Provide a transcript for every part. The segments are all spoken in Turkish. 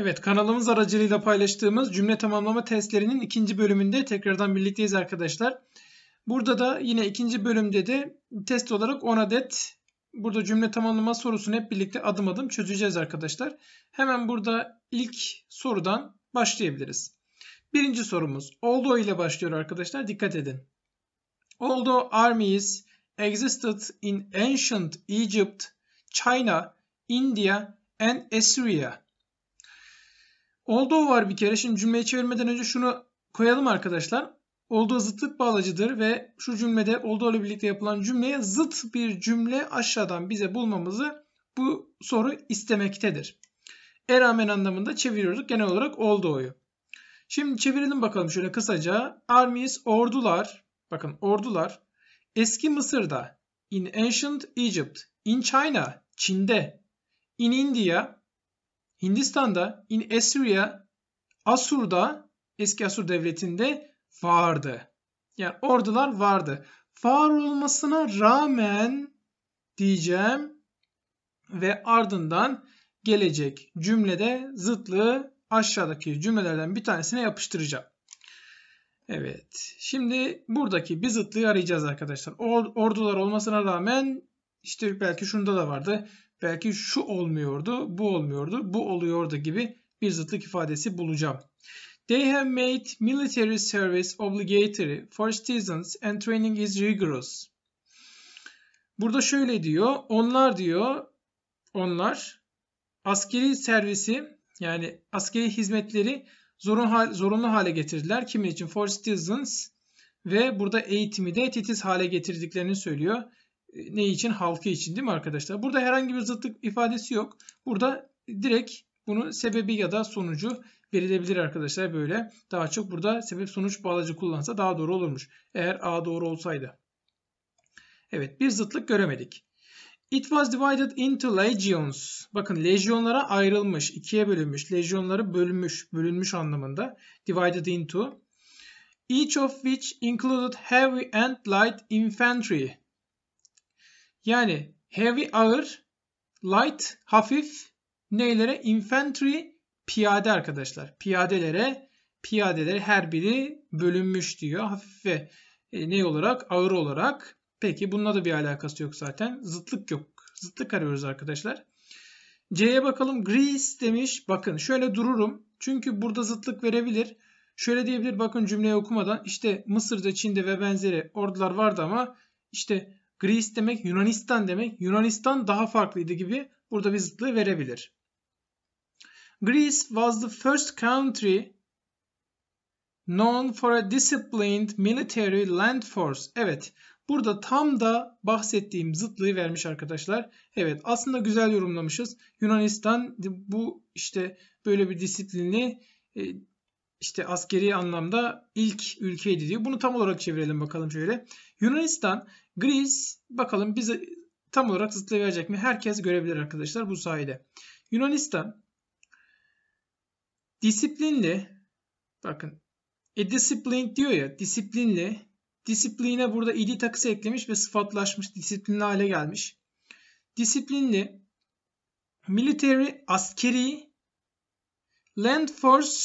Evet kanalımız aracılığıyla paylaştığımız cümle tamamlama testlerinin ikinci bölümünde tekrardan birlikteyiz arkadaşlar. Burada da yine ikinci bölümde de test olarak 10 adet burada cümle tamamlama sorusunu hep birlikte adım adım çözeceğiz arkadaşlar. Hemen burada ilk sorudan başlayabiliriz. Birinci sorumuz although ile başlıyor arkadaşlar dikkat edin. Oldo armies existed in ancient Egypt, China, India and Assyria Although var bir kere. Şimdi cümleyi çevirmeden önce şunu koyalım arkadaşlar. Olduğu zıtlık bağlacıdır ve şu cümlede olduğu ile birlikte yapılan cümleye zıt bir cümle aşağıdan bize bulmamızı bu soru istemektedir. Eramen anlamında çeviriyorduk genel olarak olduğu'yu. Şimdi çevirelim bakalım şöyle kısaca. Armies ordular, bakın ordular eski Mısır'da, in ancient Egypt, in China, Çin'de, in India, Hindistan'da, in Assyria, Asur'da, eski Asur devletinde vardı. Yani ordular vardı. Var olmasına rağmen diyeceğim ve ardından gelecek cümlede zıtlığı aşağıdaki cümlelerden bir tanesine yapıştıracağım. Evet. Şimdi buradaki bir zıtlığı arayacağız arkadaşlar. ordular olmasına rağmen işte belki şunda da vardı belki şu olmuyordu, bu olmuyordu, bu oluyordu gibi bir zıtlık ifadesi bulacağım. They have made military service obligatory for citizens and training is rigorous. Burada şöyle diyor. Onlar diyor, onlar askeri servisi yani askeri hizmetleri zorun, zorunlu hale getirdiler. Kimin için? For citizens ve burada eğitimi de titiz hale getirdiklerini söylüyor. E, ne için? Halkı için değil mi arkadaşlar? Burada herhangi bir zıtlık ifadesi yok. Burada direkt bunun sebebi ya da sonucu verilebilir arkadaşlar böyle. Daha çok burada sebep sonuç bağlacı kullansa daha doğru olurmuş. Eğer A doğru olsaydı. Evet bir zıtlık göremedik. It was divided into legions. Bakın lejyonlara ayrılmış, ikiye bölünmüş, lejyonları bölünmüş, bölünmüş anlamında. Divided into. Each of which included heavy and light infantry. Yani heavy ağır, light hafif neylere? Infantry piyade arkadaşlar. Piyadelere piyadelere her biri bölünmüş diyor. Hafif ve e, ne olarak? Ağır olarak. Peki bununla da bir alakası yok zaten. Zıtlık yok. Zıtlık arıyoruz arkadaşlar. C'ye bakalım. Greece demiş. Bakın şöyle dururum. Çünkü burada zıtlık verebilir. Şöyle diyebilir bakın cümleyi okumadan. işte Mısır'da, Çin'de ve benzeri ordular vardı ama işte Greece demek Yunanistan demek. Yunanistan daha farklıydı gibi burada bir zıtlığı verebilir. Greece was the first country known for a disciplined military land force. Evet, burada tam da bahsettiğim zıtlığı vermiş arkadaşlar. Evet, aslında güzel yorumlamışız. Yunanistan bu işte böyle bir disiplinli e, işte askeri anlamda ilk ülkeydi diyor. Bunu tam olarak çevirelim bakalım şöyle. Yunanistan Greece bakalım bize tam olarak zıtlayacak mı? Herkes görebilir arkadaşlar bu sayede. Yunanistan disiplinli bakın e discipline diyor ya disiplinli disipline burada id takısı eklemiş ve sıfatlaşmış disiplinli hale gelmiş. Disiplinli military askeri land force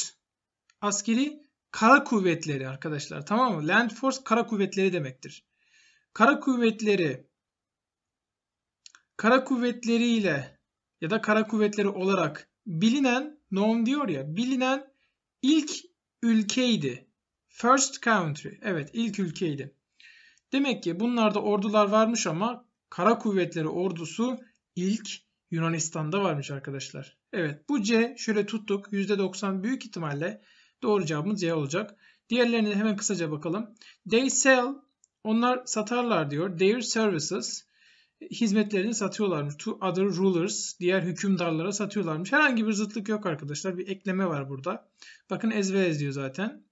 askeri kara kuvvetleri arkadaşlar tamam mı? Land force kara kuvvetleri demektir kara kuvvetleri kara kuvvetleriyle ya da kara kuvvetleri olarak bilinen non diyor ya bilinen ilk ülkeydi. First country. Evet ilk ülkeydi. Demek ki bunlarda ordular varmış ama kara kuvvetleri ordusu ilk Yunanistan'da varmış arkadaşlar. Evet bu C şöyle tuttuk. %90 büyük ihtimalle doğru cevabımız C olacak. Diğerlerine hemen kısaca bakalım. They sell onlar satarlar diyor. Their services hizmetlerini satıyorlarmış. To other rulers, diğer hükümdarlara satıyorlarmış. Herhangi bir zıtlık yok arkadaşlar. Bir ekleme var burada. Bakın as well diyor zaten.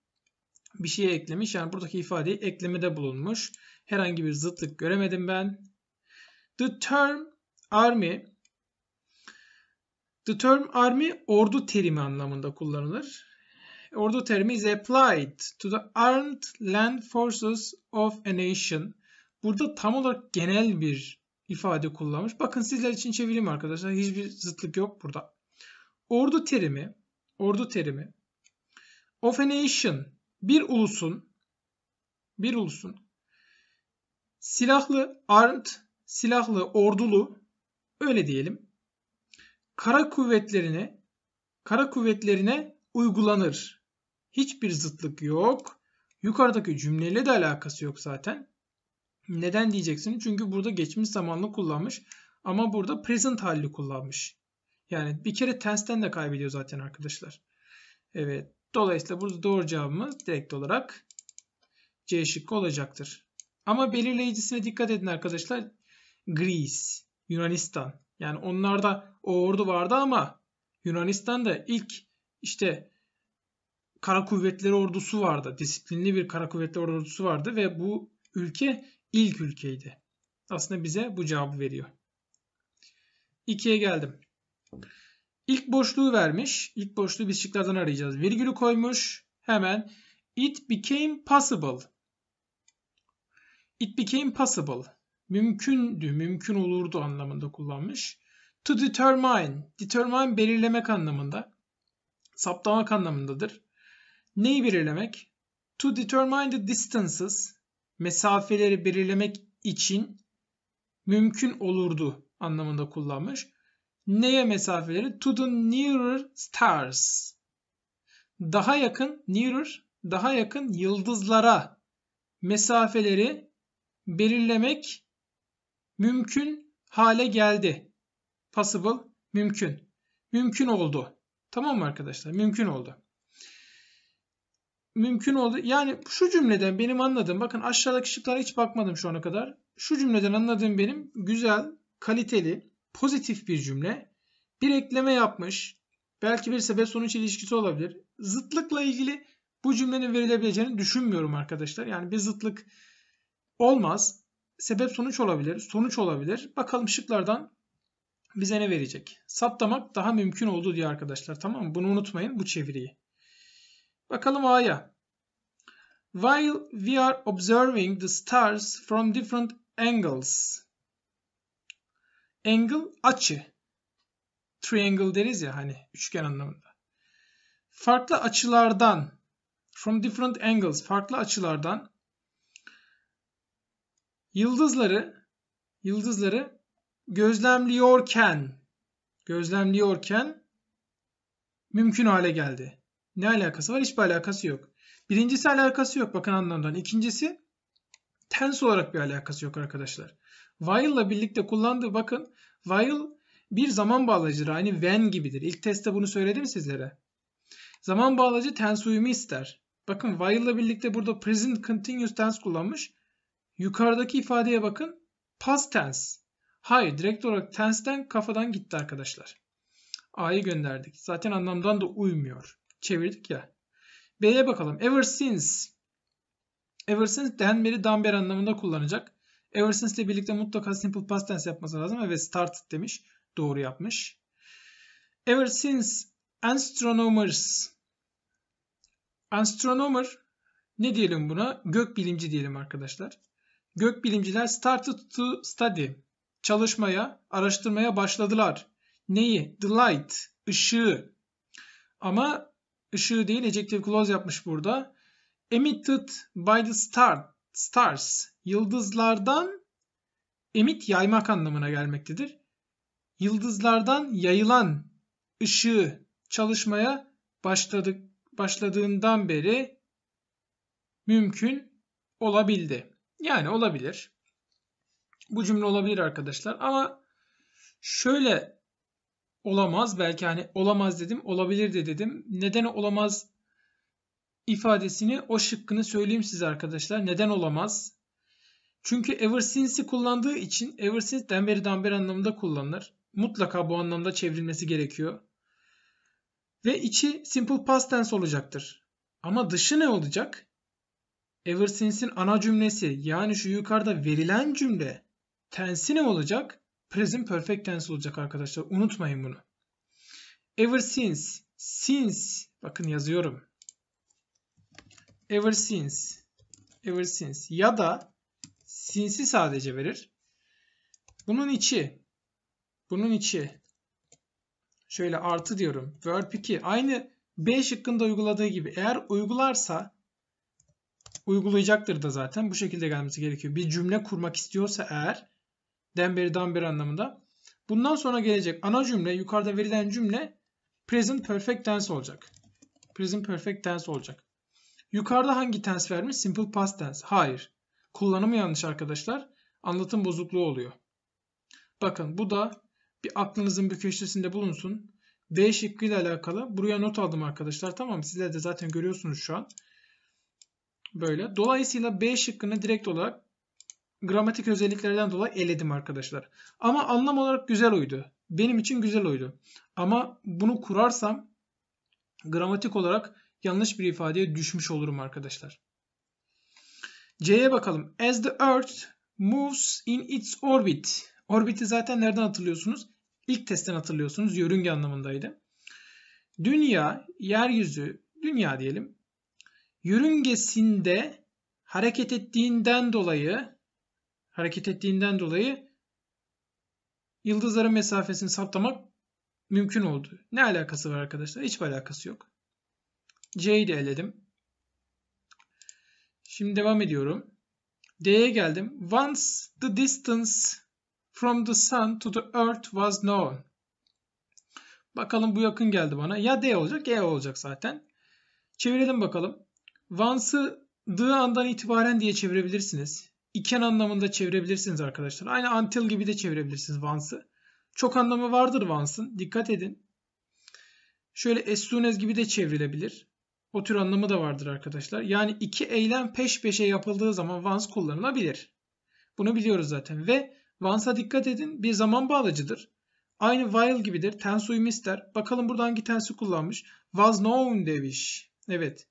Bir şeye eklemiş. Yani buradaki ifadeyi eklemede bulunmuş. Herhangi bir zıtlık göremedim ben. The term army The term army ordu terimi anlamında kullanılır. Ordu terimi is applied to the armed land forces of a nation. Burada tam olarak genel bir ifade kullanmış. Bakın sizler için çevireyim arkadaşlar. Hiçbir zıtlık yok burada. Ordu terimi, ordu terimi of a nation bir ulusun bir ulusun silahlı armed silahlı ordulu öyle diyelim kara kuvvetlerine kara kuvvetlerine uygulanır hiçbir zıtlık yok. Yukarıdaki cümleyle de alakası yok zaten. Neden diyeceksin? Çünkü burada geçmiş zamanlı kullanmış ama burada present hali kullanmış. Yani bir kere tense'ten de kaybediyor zaten arkadaşlar. Evet. Dolayısıyla burada doğru cevabımız direkt olarak C şıkkı olacaktır. Ama belirleyicisine dikkat edin arkadaşlar. Greece, Yunanistan. Yani onlarda o ordu vardı ama Yunanistan'da ilk işte kara kuvvetleri ordusu vardı. Disiplinli bir kara kuvvetleri ordusu vardı ve bu ülke ilk ülkeydi. Aslında bize bu cevabı veriyor. 2'ye geldim. İlk boşluğu vermiş. İlk boşluğu biz şıklardan arayacağız. Virgülü koymuş. Hemen it became possible. It became possible. Mümkündü, mümkün olurdu anlamında kullanmış. To determine. Determine belirlemek anlamında. Saptamak anlamındadır. Neyi belirlemek? To determine the distances mesafeleri belirlemek için mümkün olurdu anlamında kullanmış. Neye mesafeleri? To the nearer stars. Daha yakın, nearer, daha yakın yıldızlara mesafeleri belirlemek mümkün hale geldi. Possible, mümkün. Mümkün oldu. Tamam mı arkadaşlar? Mümkün oldu mümkün oldu. Yani şu cümleden benim anladığım bakın aşağıdaki şıklara hiç bakmadım şu ana kadar. Şu cümleden anladığım benim güzel, kaliteli, pozitif bir cümle. Bir ekleme yapmış. Belki bir sebep sonuç ilişkisi olabilir. Zıtlıkla ilgili bu cümlenin verilebileceğini düşünmüyorum arkadaşlar. Yani bir zıtlık olmaz. Sebep sonuç olabilir. Sonuç olabilir. Bakalım şıklardan bize ne verecek? Saptamak daha mümkün oldu diye arkadaşlar. Tamam mı? Bunu unutmayın bu çeviriyi. Bakalım A'ya. While we are observing the stars from different angles. Angle açı. Triangle deriz ya hani üçgen anlamında. Farklı açılardan from different angles farklı açılardan yıldızları yıldızları gözlemliyorken gözlemliyorken mümkün hale geldi. Ne alakası var? Hiçbir alakası yok. Birincisi alakası yok bakın anlamdan. İkincisi tens olarak bir alakası yok arkadaşlar. While ile birlikte kullandığı bakın while bir zaman bağlacıdır. Aynı when gibidir. İlk testte bunu söyledim sizlere. Zaman bağlacı tense uyumu ister. Bakın while ile birlikte burada present continuous tense kullanmış. Yukarıdaki ifadeye bakın. Past tense. Hayır direkt olarak tense'den kafadan gitti arkadaşlar. A'yı gönderdik. Zaten anlamdan da uymuyor çevirdik ya. B'ye bakalım. Ever since. Ever since then beri dan beri anlamında kullanacak. Ever since ile birlikte mutlaka simple past tense yapması lazım. Evet started demiş. Doğru yapmış. Ever since astronomers. Astronomer ne diyelim buna? Gök bilimci diyelim arkadaşlar. Gök bilimciler started to study. Çalışmaya, araştırmaya başladılar. Neyi? The light, ışığı. Ama ışığı değil ejective clause yapmış burada. Emitted by the star, stars yıldızlardan emit yaymak anlamına gelmektedir. Yıldızlardan yayılan ışığı çalışmaya başladık başladığından beri mümkün olabildi. Yani olabilir. Bu cümle olabilir arkadaşlar ama şöyle olamaz. Belki hani olamaz dedim, olabilir de dedim. Neden olamaz ifadesini o şıkkını söyleyeyim size arkadaşlar. Neden olamaz? Çünkü ever since'i kullandığı için ever since since'den beri damber anlamında kullanılır. Mutlaka bu anlamda çevrilmesi gerekiyor. Ve içi simple past tense olacaktır. Ama dışı ne olacak? Ever since'in ana cümlesi yani şu yukarıda verilen cümle tensi ne olacak? Present perfect tense olacak arkadaşlar. Unutmayın bunu. Ever since. Since. Bakın yazıyorum. Ever since. Ever since. Ya da since'i sadece verir. Bunun içi. Bunun içi. Şöyle artı diyorum. Verb 2. Aynı B şıkkında uyguladığı gibi. Eğer uygularsa uygulayacaktır da zaten. Bu şekilde gelmesi gerekiyor. Bir cümle kurmak istiyorsa eğer den beri dan beri anlamında. Bundan sonra gelecek ana cümle yukarıda verilen cümle present perfect tense olacak. Present perfect tense olacak. Yukarıda hangi tense vermiş? Simple past tense. Hayır. Kullanımı yanlış arkadaşlar. Anlatım bozukluğu oluyor. Bakın bu da bir aklınızın bir köşesinde bulunsun. B şıkkı ile alakalı. Buraya not aldım arkadaşlar. Tamam Sizler de zaten görüyorsunuz şu an. Böyle. Dolayısıyla B şıkkını direkt olarak gramatik özelliklerden dolayı eledim arkadaşlar. Ama anlam olarak güzel oydu. Benim için güzel oydu. Ama bunu kurarsam gramatik olarak yanlış bir ifadeye düşmüş olurum arkadaşlar. C'ye bakalım. As the Earth moves in its orbit. Orbiti zaten nereden hatırlıyorsunuz? İlk testten hatırlıyorsunuz. Yörünge anlamındaydı. Dünya, yeryüzü, dünya diyelim. Yörüngesinde hareket ettiğinden dolayı hareket ettiğinden dolayı yıldızların mesafesini saptamak mümkün oldu. Ne alakası var arkadaşlar? Hiçbir alakası yok. C'yi de eledim. Şimdi devam ediyorum. D'ye geldim. Once the distance from the sun to the earth was known. Bakalım bu yakın geldi bana. Ya D olacak E olacak zaten. Çevirelim bakalım. Once'ı D andan itibaren diye çevirebilirsiniz iken anlamında çevirebilirsiniz arkadaşlar. Aynı until gibi de çevirebilirsiniz once'ı. Çok anlamı vardır once'ın. Dikkat edin. Şöyle as soon as gibi de çevrilebilir. O tür anlamı da vardır arkadaşlar. Yani iki eylem peş peşe yapıldığı zaman once kullanılabilir. Bunu biliyoruz zaten ve once'a dikkat edin bir zaman bağlacıdır. Aynı while gibidir. Tense uyum ister. Bakalım burada hangi tense'i kullanmış. Was known demiş. Evet.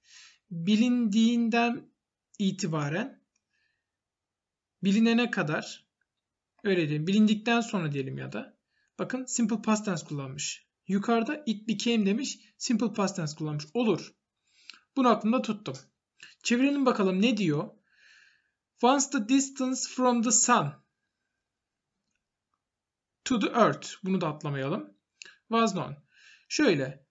Bilindiğinden itibaren bilinene kadar öyle diyelim bilindikten sonra diyelim ya da bakın simple past tense kullanmış. Yukarıda it became demiş simple past tense kullanmış. Olur. Bunu aklımda tuttum. Çevirelim bakalım ne diyor? Once the distance from the sun to the earth bunu da atlamayalım. Was known. Şöyle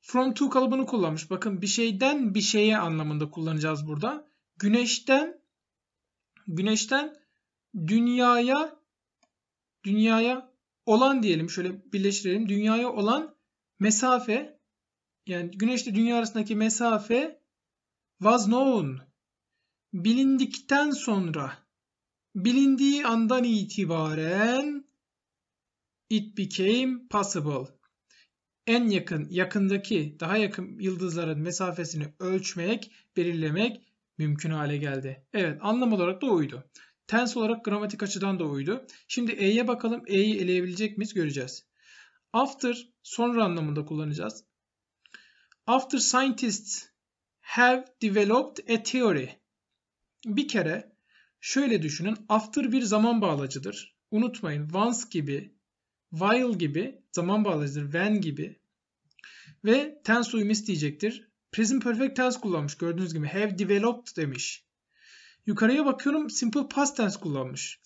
from to kalıbını kullanmış. Bakın bir şeyden bir şeye anlamında kullanacağız burada. Güneşten güneşten dünyaya dünyaya olan diyelim şöyle birleştirelim. Dünyaya olan mesafe yani güneşle dünya arasındaki mesafe was known bilindikten sonra bilindiği andan itibaren it became possible. En yakın, yakındaki, daha yakın yıldızların mesafesini ölçmek, belirlemek mümkün hale geldi. Evet anlam olarak da uydu. Tens olarak gramatik açıdan da uydu. Şimdi E'ye bakalım. E'yi eleyebilecek miyiz göreceğiz. After sonra anlamında kullanacağız. After scientists have developed a theory. Bir kere şöyle düşünün. After bir zaman bağlacıdır. Unutmayın once gibi, while gibi zaman bağlacıdır, when gibi ve tense uyum isteyecektir. Present Perfect Tense kullanmış gördüğünüz gibi. Have developed demiş. Yukarıya bakıyorum Simple Past Tense kullanmış.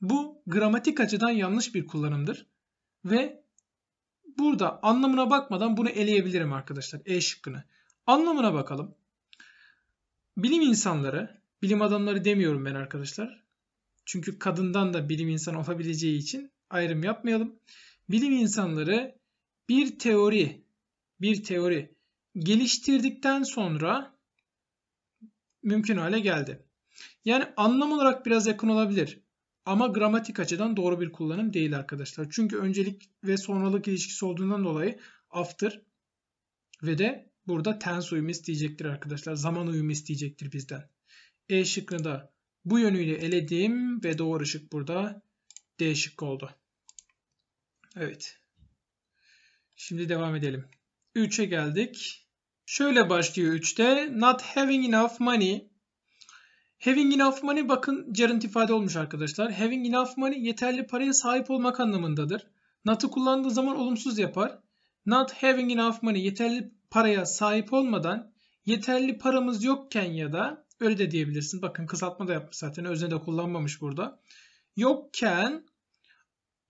Bu gramatik açıdan yanlış bir kullanımdır. Ve burada anlamına bakmadan bunu eleyebilirim arkadaşlar. E şıkkını. Anlamına bakalım. Bilim insanları, bilim adamları demiyorum ben arkadaşlar. Çünkü kadından da bilim insanı olabileceği için ayrım yapmayalım. Bilim insanları bir teori, bir teori geliştirdikten sonra mümkün hale geldi. Yani anlam olarak biraz yakın olabilir. Ama gramatik açıdan doğru bir kullanım değil arkadaşlar. Çünkü öncelik ve sonralık ilişkisi olduğundan dolayı after ve de burada tense uyumu isteyecektir arkadaşlar. Zaman uyumu isteyecektir bizden. E şıkkını da bu yönüyle eledim ve doğru şık burada D şıkkı oldu. Evet. Şimdi devam edelim. 3'e geldik. Şöyle başlıyor 3'te. Not having enough money. Having enough money bakın gerund ifade olmuş arkadaşlar. Having enough money yeterli paraya sahip olmak anlamındadır. Not'ı kullandığı zaman olumsuz yapar. Not having enough money yeterli paraya sahip olmadan yeterli paramız yokken ya da öyle de diyebilirsin. Bakın kısaltma da yapmış zaten. Özne de kullanmamış burada. Yokken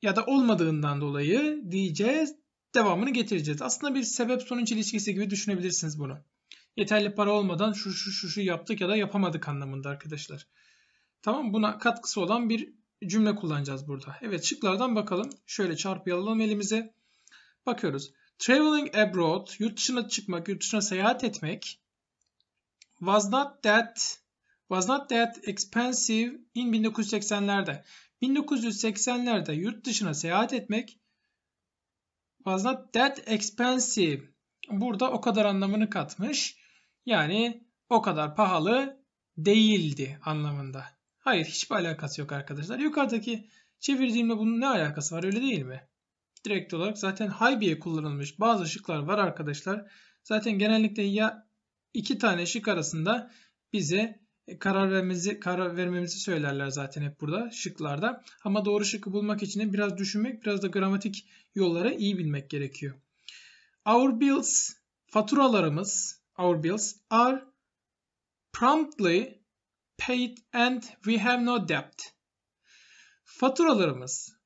ya da olmadığından dolayı diyeceğiz devamını getireceğiz. Aslında bir sebep sonuç ilişkisi gibi düşünebilirsiniz bunu. Yeterli para olmadan şu şu şu şu yaptık ya da yapamadık anlamında arkadaşlar. Tamam buna katkısı olan bir cümle kullanacağız burada. Evet şıklardan bakalım. Şöyle çarpı elimize. Bakıyoruz. Traveling abroad, yurt dışına çıkmak, yurt dışına seyahat etmek was not that was not that expensive in 1980'lerde. 1980'lerde yurt dışına seyahat etmek fazla. That expensive. Burada o kadar anlamını katmış. Yani o kadar pahalı değildi anlamında. Hayır hiçbir alakası yok arkadaşlar. Yukarıdaki çevirdiğimle bunun ne alakası var öyle değil mi? Direkt olarak zaten haybiye kullanılmış bazı şıklar var arkadaşlar. Zaten genellikle ya iki tane şık arasında bize e, karar vermemizi karar vermemizi söylerler zaten hep burada şıklarda. Ama doğru şıkkı bulmak için de biraz düşünmek, biraz da gramatik yolları iyi bilmek gerekiyor. Our bills, faturalarımız, our bills are promptly paid and we have no debt. Faturalarımız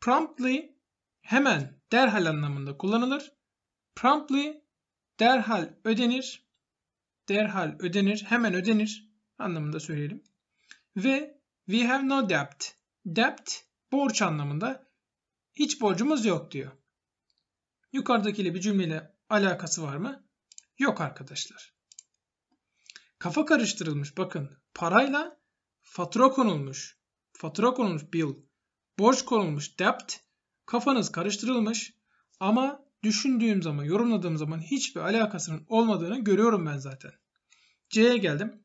promptly hemen, derhal anlamında kullanılır. Promptly derhal ödenir derhal ödenir, hemen ödenir anlamında söyleyelim. Ve we have no debt. Debt borç anlamında hiç borcumuz yok diyor. Yukarıdakiyle bir cümleyle alakası var mı? Yok arkadaşlar. Kafa karıştırılmış bakın. Parayla fatura konulmuş. Fatura konulmuş bill. Borç konulmuş debt. Kafanız karıştırılmış. Ama düşündüğüm zaman, yorumladığım zaman hiçbir alakasının olmadığını görüyorum ben zaten. C'ye geldim.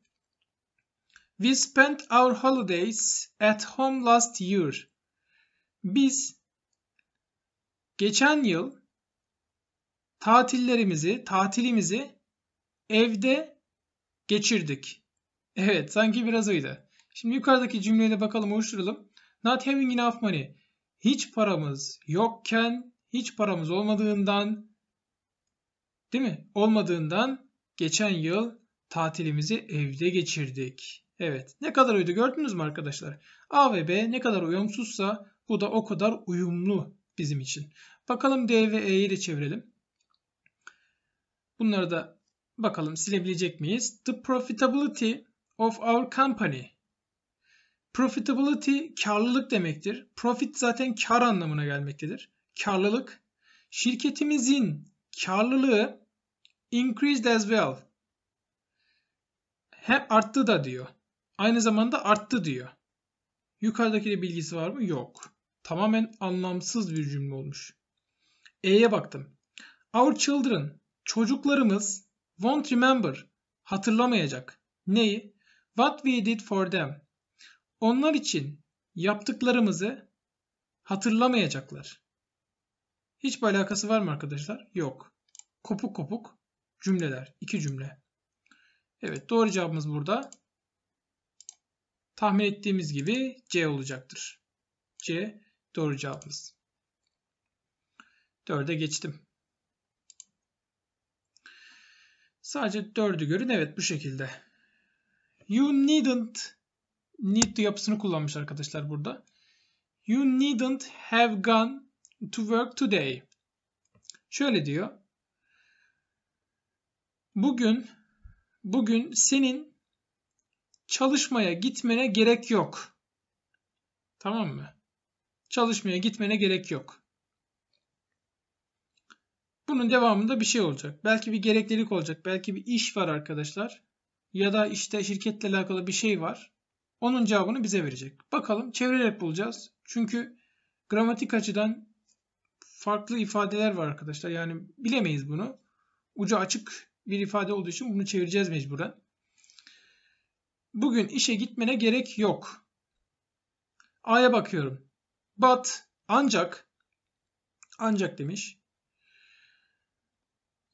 We spent our holidays at home last year. Biz geçen yıl tatillerimizi, tatilimizi evde geçirdik. Evet, sanki biraz öyle. Şimdi yukarıdaki cümleye de bakalım, oluşturalım. Not having enough money. Hiç paramız yokken, hiç paramız olmadığından, değil mi? Olmadığından geçen yıl tatilimizi evde geçirdik. Evet. Ne kadar uydu gördünüz mü arkadaşlar? A ve B ne kadar uyumsuzsa bu da o kadar uyumlu bizim için. Bakalım D ve E'yi de çevirelim. Bunları da bakalım silebilecek miyiz? The profitability of our company. Profitability karlılık demektir. Profit zaten kar anlamına gelmektedir. Karlılık. Şirketimizin karlılığı increased as well. Hem arttı da diyor. Aynı zamanda arttı diyor. Yukarıdaki de bilgisi var mı? Yok. Tamamen anlamsız bir cümle olmuş. E'ye baktım. Our children, çocuklarımız won't remember, hatırlamayacak. Neyi? What we did for them. Onlar için yaptıklarımızı hatırlamayacaklar. Hiçbir alakası var mı arkadaşlar? Yok. Kopuk kopuk cümleler. iki cümle. Evet doğru cevabımız burada Tahmin ettiğimiz gibi C olacaktır. C doğru cevabımız. 4'e geçtim. Sadece 4'ü görün. Evet bu şekilde. You needn't need to yapısını kullanmış arkadaşlar burada. You needn't have gone to work today. Şöyle diyor. Bugün bugün senin çalışmaya gitmene gerek yok. Tamam mı? Çalışmaya gitmene gerek yok. Bunun devamında bir şey olacak. Belki bir gereklilik olacak. Belki bir iş var arkadaşlar. Ya da işte şirketle alakalı bir şey var. Onun cevabını bize verecek. Bakalım çevirerek bulacağız. Çünkü gramatik açıdan farklı ifadeler var arkadaşlar. Yani bilemeyiz bunu. Ucu açık bir ifade olduğu için bunu çevireceğiz mecburen. Bugün işe gitmene gerek yok. A'ya bakıyorum. But ancak ancak demiş.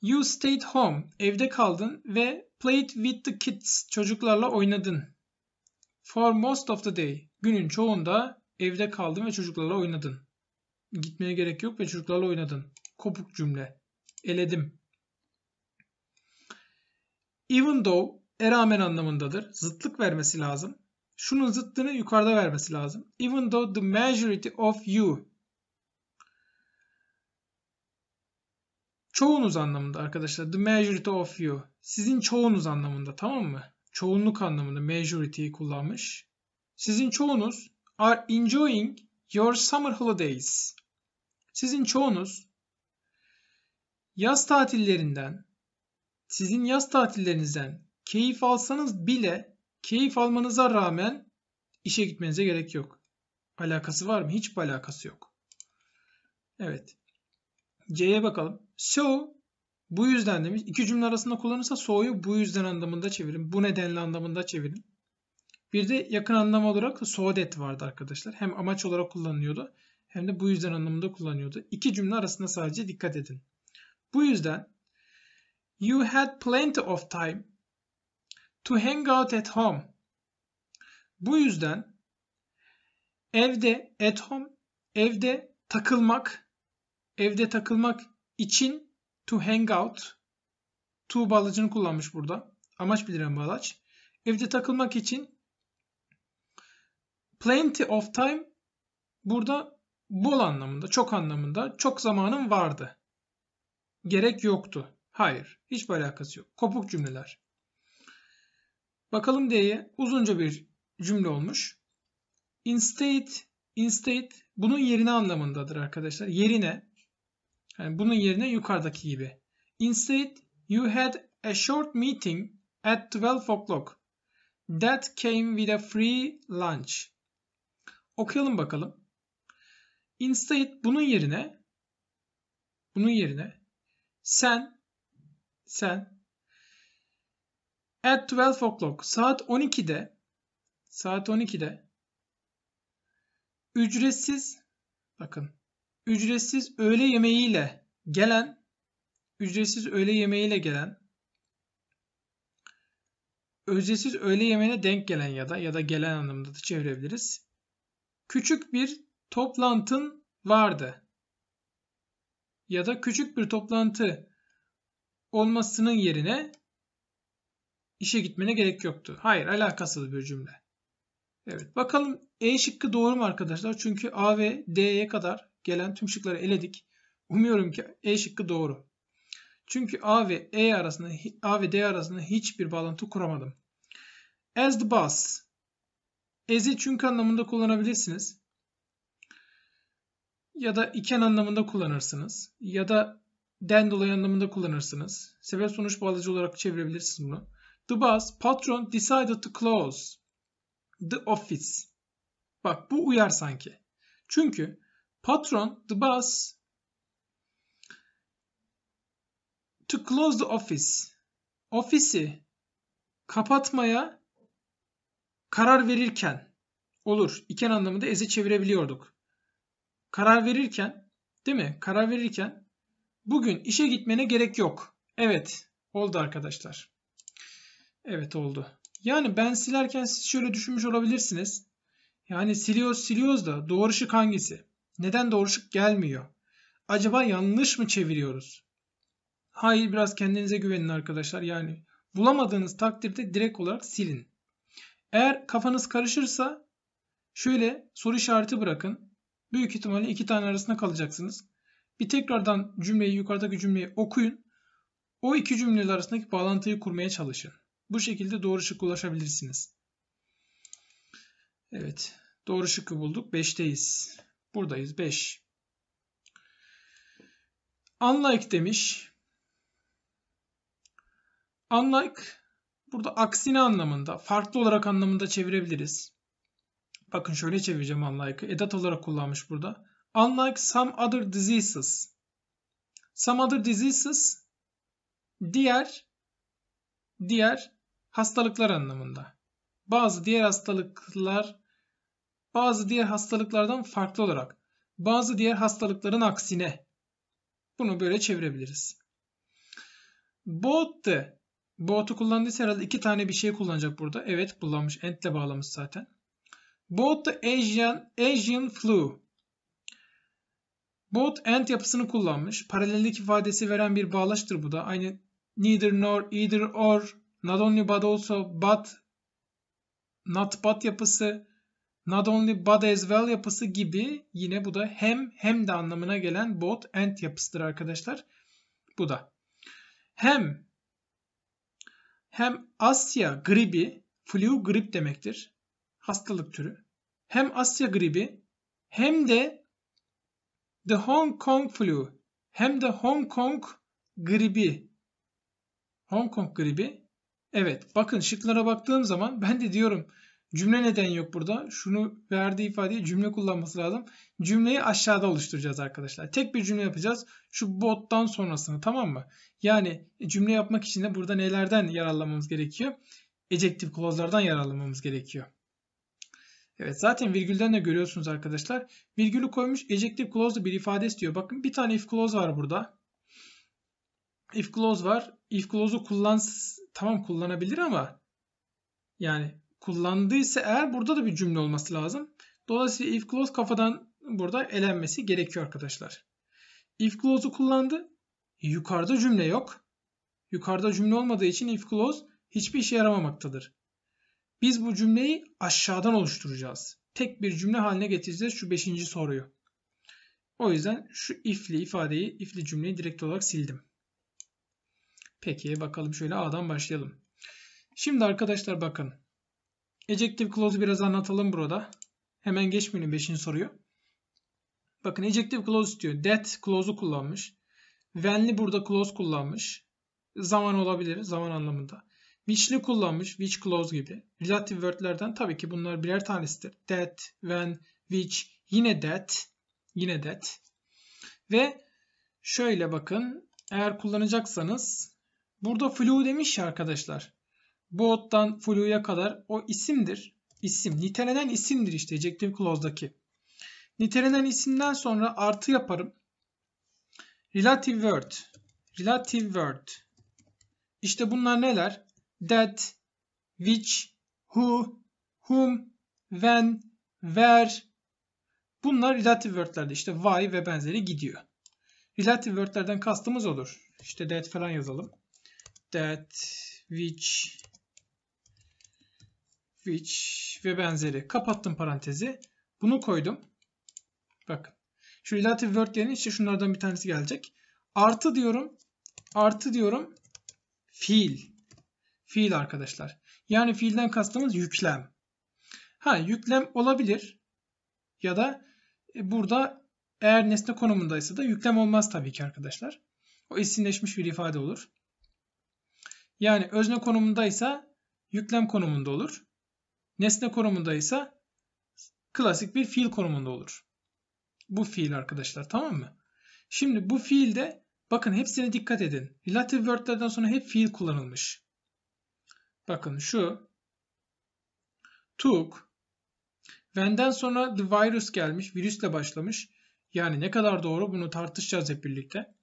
You stayed home. Evde kaldın ve played with the kids. Çocuklarla oynadın. For most of the day. Günün çoğunda evde kaldın ve çocuklarla oynadın. Gitmeye gerek yok ve çocuklarla oynadın. Kopuk cümle. Eledim. Even though eramen anlamındadır. Zıtlık vermesi lazım. Şunun zıttını yukarıda vermesi lazım. Even though the majority of you çoğunuz anlamında arkadaşlar. The majority of you. Sizin çoğunuz anlamında tamam mı? Çoğunluk anlamında majority'yi kullanmış. Sizin çoğunuz are enjoying your summer holidays. Sizin çoğunuz yaz tatillerinden, sizin yaz tatillerinizden keyif alsanız bile keyif almanıza rağmen işe gitmenize gerek yok. Alakası var mı? Hiçbir alakası yok. Evet. C'ye bakalım. So bu yüzden demiş. İki cümle arasında kullanırsa so'yu bu yüzden anlamında çevirin. Bu nedenle anlamında çevirin. Bir de yakın anlam olarak so that vardı arkadaşlar. Hem amaç olarak kullanılıyordu hem de bu yüzden anlamında kullanıyordu. İki cümle arasında sadece dikkat edin. Bu yüzden you had plenty of time to hang out at home. Bu yüzden evde at home, evde takılmak, evde takılmak için to hang out, to bağlacını kullanmış burada. Amaç bildiren bağlaç. Evde takılmak için plenty of time burada bol anlamında, çok anlamında çok zamanım vardı. Gerek yoktu. Hayır, hiçbir alakası yok. Kopuk cümleler. Bakalım D'ye uzunca bir cümle olmuş. Instead, instead bunun yerine anlamındadır arkadaşlar. Yerine, yani bunun yerine yukarıdaki gibi. Instead you had a short meeting at 12 o'clock. That came with a free lunch. Okuyalım bakalım. Instead bunun yerine bunun yerine sen sen At 12 o'clock saat 12'de saat 12'de ücretsiz bakın ücretsiz öğle yemeğiyle gelen ücretsiz öğle yemeğiyle gelen ücretsiz öğle yemeğine denk gelen ya da ya da gelen anlamında da çevirebiliriz. Küçük bir toplantın vardı. Ya da küçük bir toplantı olmasının yerine işe gitmene gerek yoktu. Hayır alakasız bir cümle. Evet bakalım E şıkkı doğru mu arkadaşlar? Çünkü A ve D'ye kadar gelen tüm şıkları eledik. Umuyorum ki E şıkkı doğru. Çünkü A ve E arasında A ve D arasında hiçbir bağlantı kuramadım. As the bus. As'i çünkü anlamında kullanabilirsiniz. Ya da iken anlamında kullanırsınız. Ya da den dolayı anlamında kullanırsınız. Sebep sonuç bağlacı olarak çevirebilirsiniz bunu. The boss patron decided to close the office. Bak bu uyar sanki. Çünkü patron the boss to close the office. Ofisi kapatmaya karar verirken olur. İken da eze çevirebiliyorduk. Karar verirken değil mi? Karar verirken bugün işe gitmene gerek yok. Evet oldu arkadaşlar. Evet oldu. Yani ben silerken siz şöyle düşünmüş olabilirsiniz. Yani siliyoruz siliyoruz da doğru şık hangisi? Neden doğru şık gelmiyor? Acaba yanlış mı çeviriyoruz? Hayır biraz kendinize güvenin arkadaşlar. Yani bulamadığınız takdirde direkt olarak silin. Eğer kafanız karışırsa şöyle soru işareti bırakın. Büyük ihtimalle iki tane arasında kalacaksınız. Bir tekrardan cümleyi yukarıdaki cümleyi okuyun. O iki cümleler arasındaki bağlantıyı kurmaya çalışın. Bu şekilde doğru şık ulaşabilirsiniz. Evet. Doğru şıkkı bulduk. 5'teyiz. Buradayız. 5. Unlike demiş. Unlike burada aksine anlamında, farklı olarak anlamında çevirebiliriz. Bakın şöyle çevireceğim unlike'ı. Edat olarak kullanmış burada. Unlike some other diseases. Some other diseases diğer diğer hastalıklar anlamında. Bazı diğer hastalıklar bazı diğer hastalıklardan farklı olarak bazı diğer hastalıkların aksine bunu böyle çevirebiliriz. Boğut'tu. Boğut'u kullandıysa herhalde iki tane bir şey kullanacak burada. Evet kullanmış. Ent'le bağlamış zaten. Both the Asian, Asian flu. Both ent yapısını kullanmış. Paralellik ifadesi veren bir bağlaçtır bu da. Aynı neither nor, either or not only but also but not but yapısı not only but as well yapısı gibi yine bu da hem hem de anlamına gelen both and yapısıdır arkadaşlar. Bu da. Hem hem Asya gribi flu grip demektir. Hastalık türü. Hem Asya gribi hem de the Hong Kong flu hem de Hong Kong gribi Hong Kong gribi Evet bakın şıklara baktığım zaman ben de diyorum cümle neden yok burada? Şunu verdiği ifadeyi cümle kullanması lazım. Cümleyi aşağıda oluşturacağız arkadaşlar. Tek bir cümle yapacağız. Şu bottan sonrasını tamam mı? Yani cümle yapmak için de burada nelerden yararlanmamız gerekiyor? Ejektif klozlardan yararlanmamız gerekiyor. Evet zaten virgülden de görüyorsunuz arkadaşlar. Virgülü koymuş ejektif clause'lu bir ifade istiyor. Bakın bir tane if clause var burada. If clause var if clause'u kullan tamam kullanabilir ama yani kullandıysa eğer burada da bir cümle olması lazım. Dolayısıyla if clause kafadan burada elenmesi gerekiyor arkadaşlar. If clause'u kullandı. Yukarıda cümle yok. Yukarıda cümle olmadığı için if clause hiçbir işe yaramamaktadır. Biz bu cümleyi aşağıdan oluşturacağız. Tek bir cümle haline getireceğiz şu 5. soruyu. O yüzden şu if'li ifadeyi, if'li cümleyi direkt olarak sildim. Peki bakalım şöyle A'dan başlayalım. Şimdi arkadaşlar bakın. Ejective clause biraz anlatalım burada. Hemen geçmeyelim 5. soruyu. Bakın ejective clause diyor. That clause'u kullanmış. When'li burada clause kullanmış. Zaman olabilir, zaman anlamında. Which'li kullanmış, which clause gibi. Relative word'lerden tabii ki bunlar birer tanesidir. That, when, which, yine that, yine that. Ve şöyle bakın, eğer kullanacaksanız Burada flu demiş ya arkadaşlar. Bu ottan flu'ya kadar o isimdir. İsim. Nitelenen isimdir işte ejective clause'daki. Nitelenen isimden sonra artı yaparım. Relative word. Relative word. İşte bunlar neler? That, which, who, whom, when, where. Bunlar relative wordlerde işte why ve benzeri gidiyor. Relative wordlerden kastımız olur. İşte that falan yazalım that, which, which ve benzeri. Kapattım parantezi. Bunu koydum. Bakın. Şu relative word'lerin işte şunlardan bir tanesi gelecek. Artı diyorum. Artı diyorum. Fiil. Fiil arkadaşlar. Yani fiilden kastımız yüklem. Ha yüklem olabilir. Ya da e, burada eğer nesne konumundaysa da yüklem olmaz tabii ki arkadaşlar. O isimleşmiş bir ifade olur. Yani özne konumundaysa yüklem konumunda olur. Nesne konumundaysa klasik bir fiil konumunda olur. Bu fiil arkadaşlar tamam mı? Şimdi bu fiilde bakın hepsine dikkat edin. Relative word'lerden sonra hep fiil kullanılmış. Bakın şu took when'den sonra the virus gelmiş. Virüsle başlamış. Yani ne kadar doğru bunu tartışacağız hep birlikte.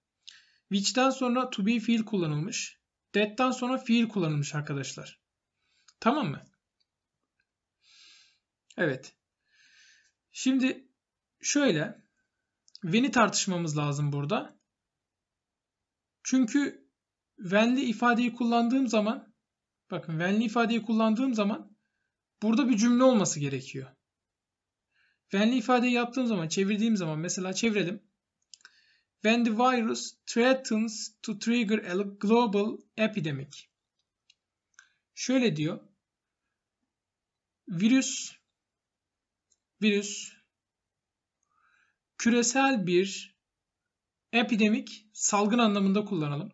Which'ten sonra to be fiil kullanılmış that'tan sonra fiil kullanılmış arkadaşlar. Tamam mı? Evet. Şimdi şöyle when'i tartışmamız lazım burada. Çünkü when'li ifadeyi kullandığım zaman bakın when'li ifadeyi kullandığım zaman burada bir cümle olması gerekiyor. When'li ifadeyi yaptığım zaman çevirdiğim zaman mesela çevirelim when the virus threatens to trigger a global epidemic. Şöyle diyor. Virüs virüs küresel bir epidemik salgın anlamında kullanalım.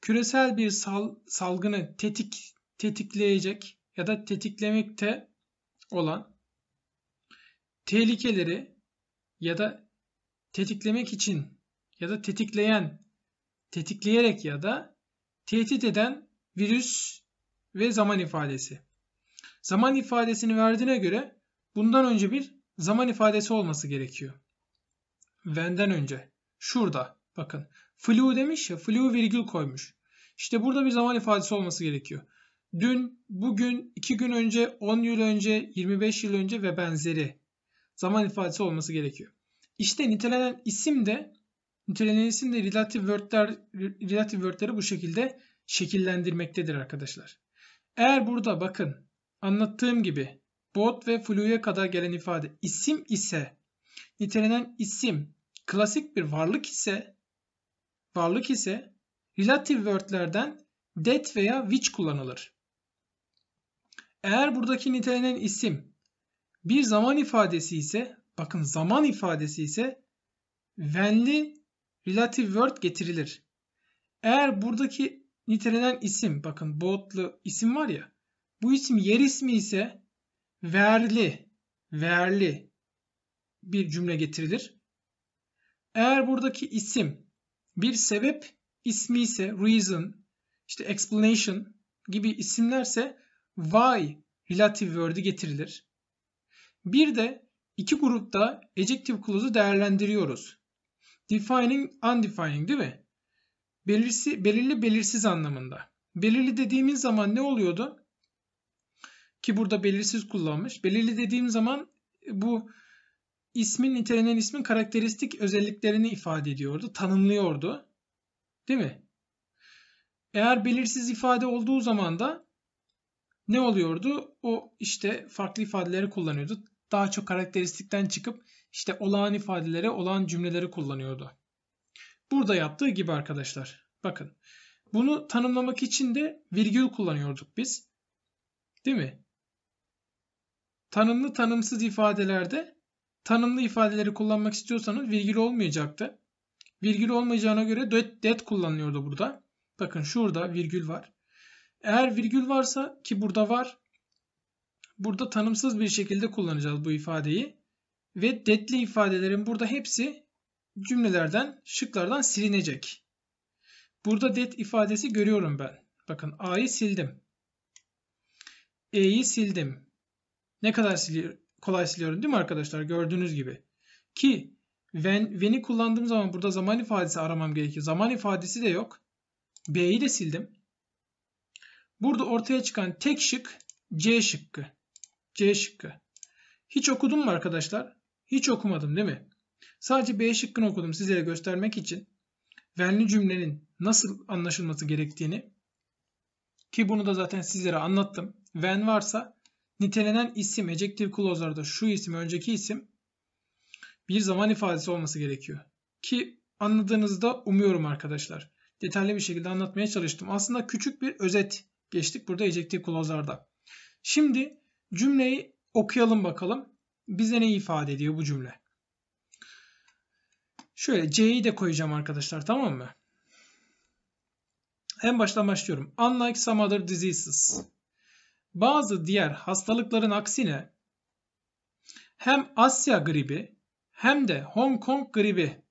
Küresel bir sal, salgını tetik tetikleyecek ya da tetiklemekte olan tehlikeleri ya da tetiklemek için ya da tetikleyen, tetikleyerek ya da tehdit eden virüs ve zaman ifadesi. Zaman ifadesini verdiğine göre bundan önce bir zaman ifadesi olması gerekiyor. Venden önce. Şurada bakın. Flu demiş ya flu virgül koymuş. İşte burada bir zaman ifadesi olması gerekiyor. Dün, bugün, iki gün önce, 10 yıl önce, 25 yıl önce ve benzeri zaman ifadesi olması gerekiyor. İşte nitelenen isim de Nitelenesin de relative word'ler relative word'leri bu şekilde şekillendirmektedir arkadaşlar. Eğer burada bakın anlattığım gibi bot ve flu'ya kadar gelen ifade isim ise nitelenen isim klasik bir varlık ise varlık ise relative word'lerden that veya which kullanılır. Eğer buradaki nitelenen isim bir zaman ifadesi ise bakın zaman ifadesi ise when'li relative word getirilir. Eğer buradaki nitelenen isim bakın boldlu isim var ya bu isim yer ismi ise verli verli bir cümle getirilir. Eğer buradaki isim bir sebep ismi ise reason, işte explanation gibi isimlerse why relative word'ü getirilir. Bir de iki grupta adjective clause'u değerlendiriyoruz. Defining, undefining değil mi? Belirsi, belirli, belirsiz anlamında. Belirli dediğimiz zaman ne oluyordu? Ki burada belirsiz kullanmış. Belirli dediğim zaman bu ismin nitelenen ismin karakteristik özelliklerini ifade ediyordu, tanımlıyordu. Değil mi? Eğer belirsiz ifade olduğu zaman da ne oluyordu? O işte farklı ifadeleri kullanıyordu. Daha çok karakteristikten çıkıp işte olağan ifadeleri, olağan cümleleri kullanıyordu. Burada yaptığı gibi arkadaşlar. Bakın. Bunu tanımlamak için de virgül kullanıyorduk biz. Değil mi? Tanımlı tanımsız ifadelerde tanımlı ifadeleri kullanmak istiyorsanız virgül olmayacaktı. Virgül olmayacağına göre det kullanılıyordu burada. Bakın şurada virgül var. Eğer virgül varsa ki burada var. Burada tanımsız bir şekilde kullanacağız bu ifadeyi ve detli ifadelerin burada hepsi cümlelerden, şıklardan silinecek. Burada det ifadesi görüyorum ben. Bakın A'yı sildim. E'yi sildim. Ne kadar siliyor, kolay siliyorum değil mi arkadaşlar? Gördüğünüz gibi. Ki when, when'i kullandığım zaman burada zaman ifadesi aramam gerekiyor. Zaman ifadesi de yok. B'yi de sildim. Burada ortaya çıkan tek şık C şıkkı. C şıkkı. Hiç okudun mu arkadaşlar? Hiç okumadım değil mi? Sadece B şıkkını okudum sizlere göstermek için. Venli cümlenin nasıl anlaşılması gerektiğini ki bunu da zaten sizlere anlattım. Ven varsa nitelenen isim adjective clause'larda şu isim önceki isim bir zaman ifadesi olması gerekiyor. Ki anladığınızda umuyorum arkadaşlar. Detaylı bir şekilde anlatmaya çalıştım. Aslında küçük bir özet geçtik burada adjective clause'larda. Şimdi cümleyi okuyalım bakalım. Bize ne ifade ediyor bu cümle? Şöyle C'yi de koyacağım arkadaşlar tamam mı? En baştan başlıyorum. Unlike some other diseases. Bazı diğer hastalıkların aksine hem Asya gribi hem de Hong Kong gribi.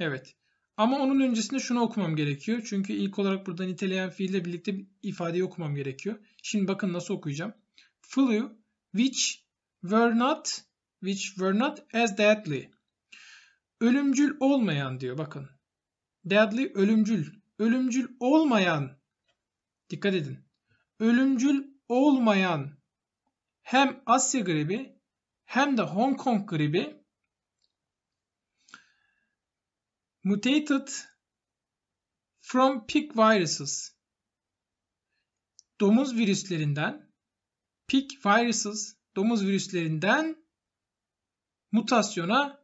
Evet. Ama onun öncesinde şunu okumam gerekiyor. Çünkü ilk olarak burada niteleyen fiille birlikte bir ifadeyi okumam gerekiyor. Şimdi bakın nasıl okuyacağım. Flu, which were not which were not as deadly. Ölümcül olmayan diyor bakın. Deadly ölümcül. Ölümcül olmayan. Dikkat edin. Ölümcül olmayan hem Asya gribi hem de Hong Kong gribi mutated from pig viruses domuz virüslerinden pig viruses domuz virüslerinden mutasyona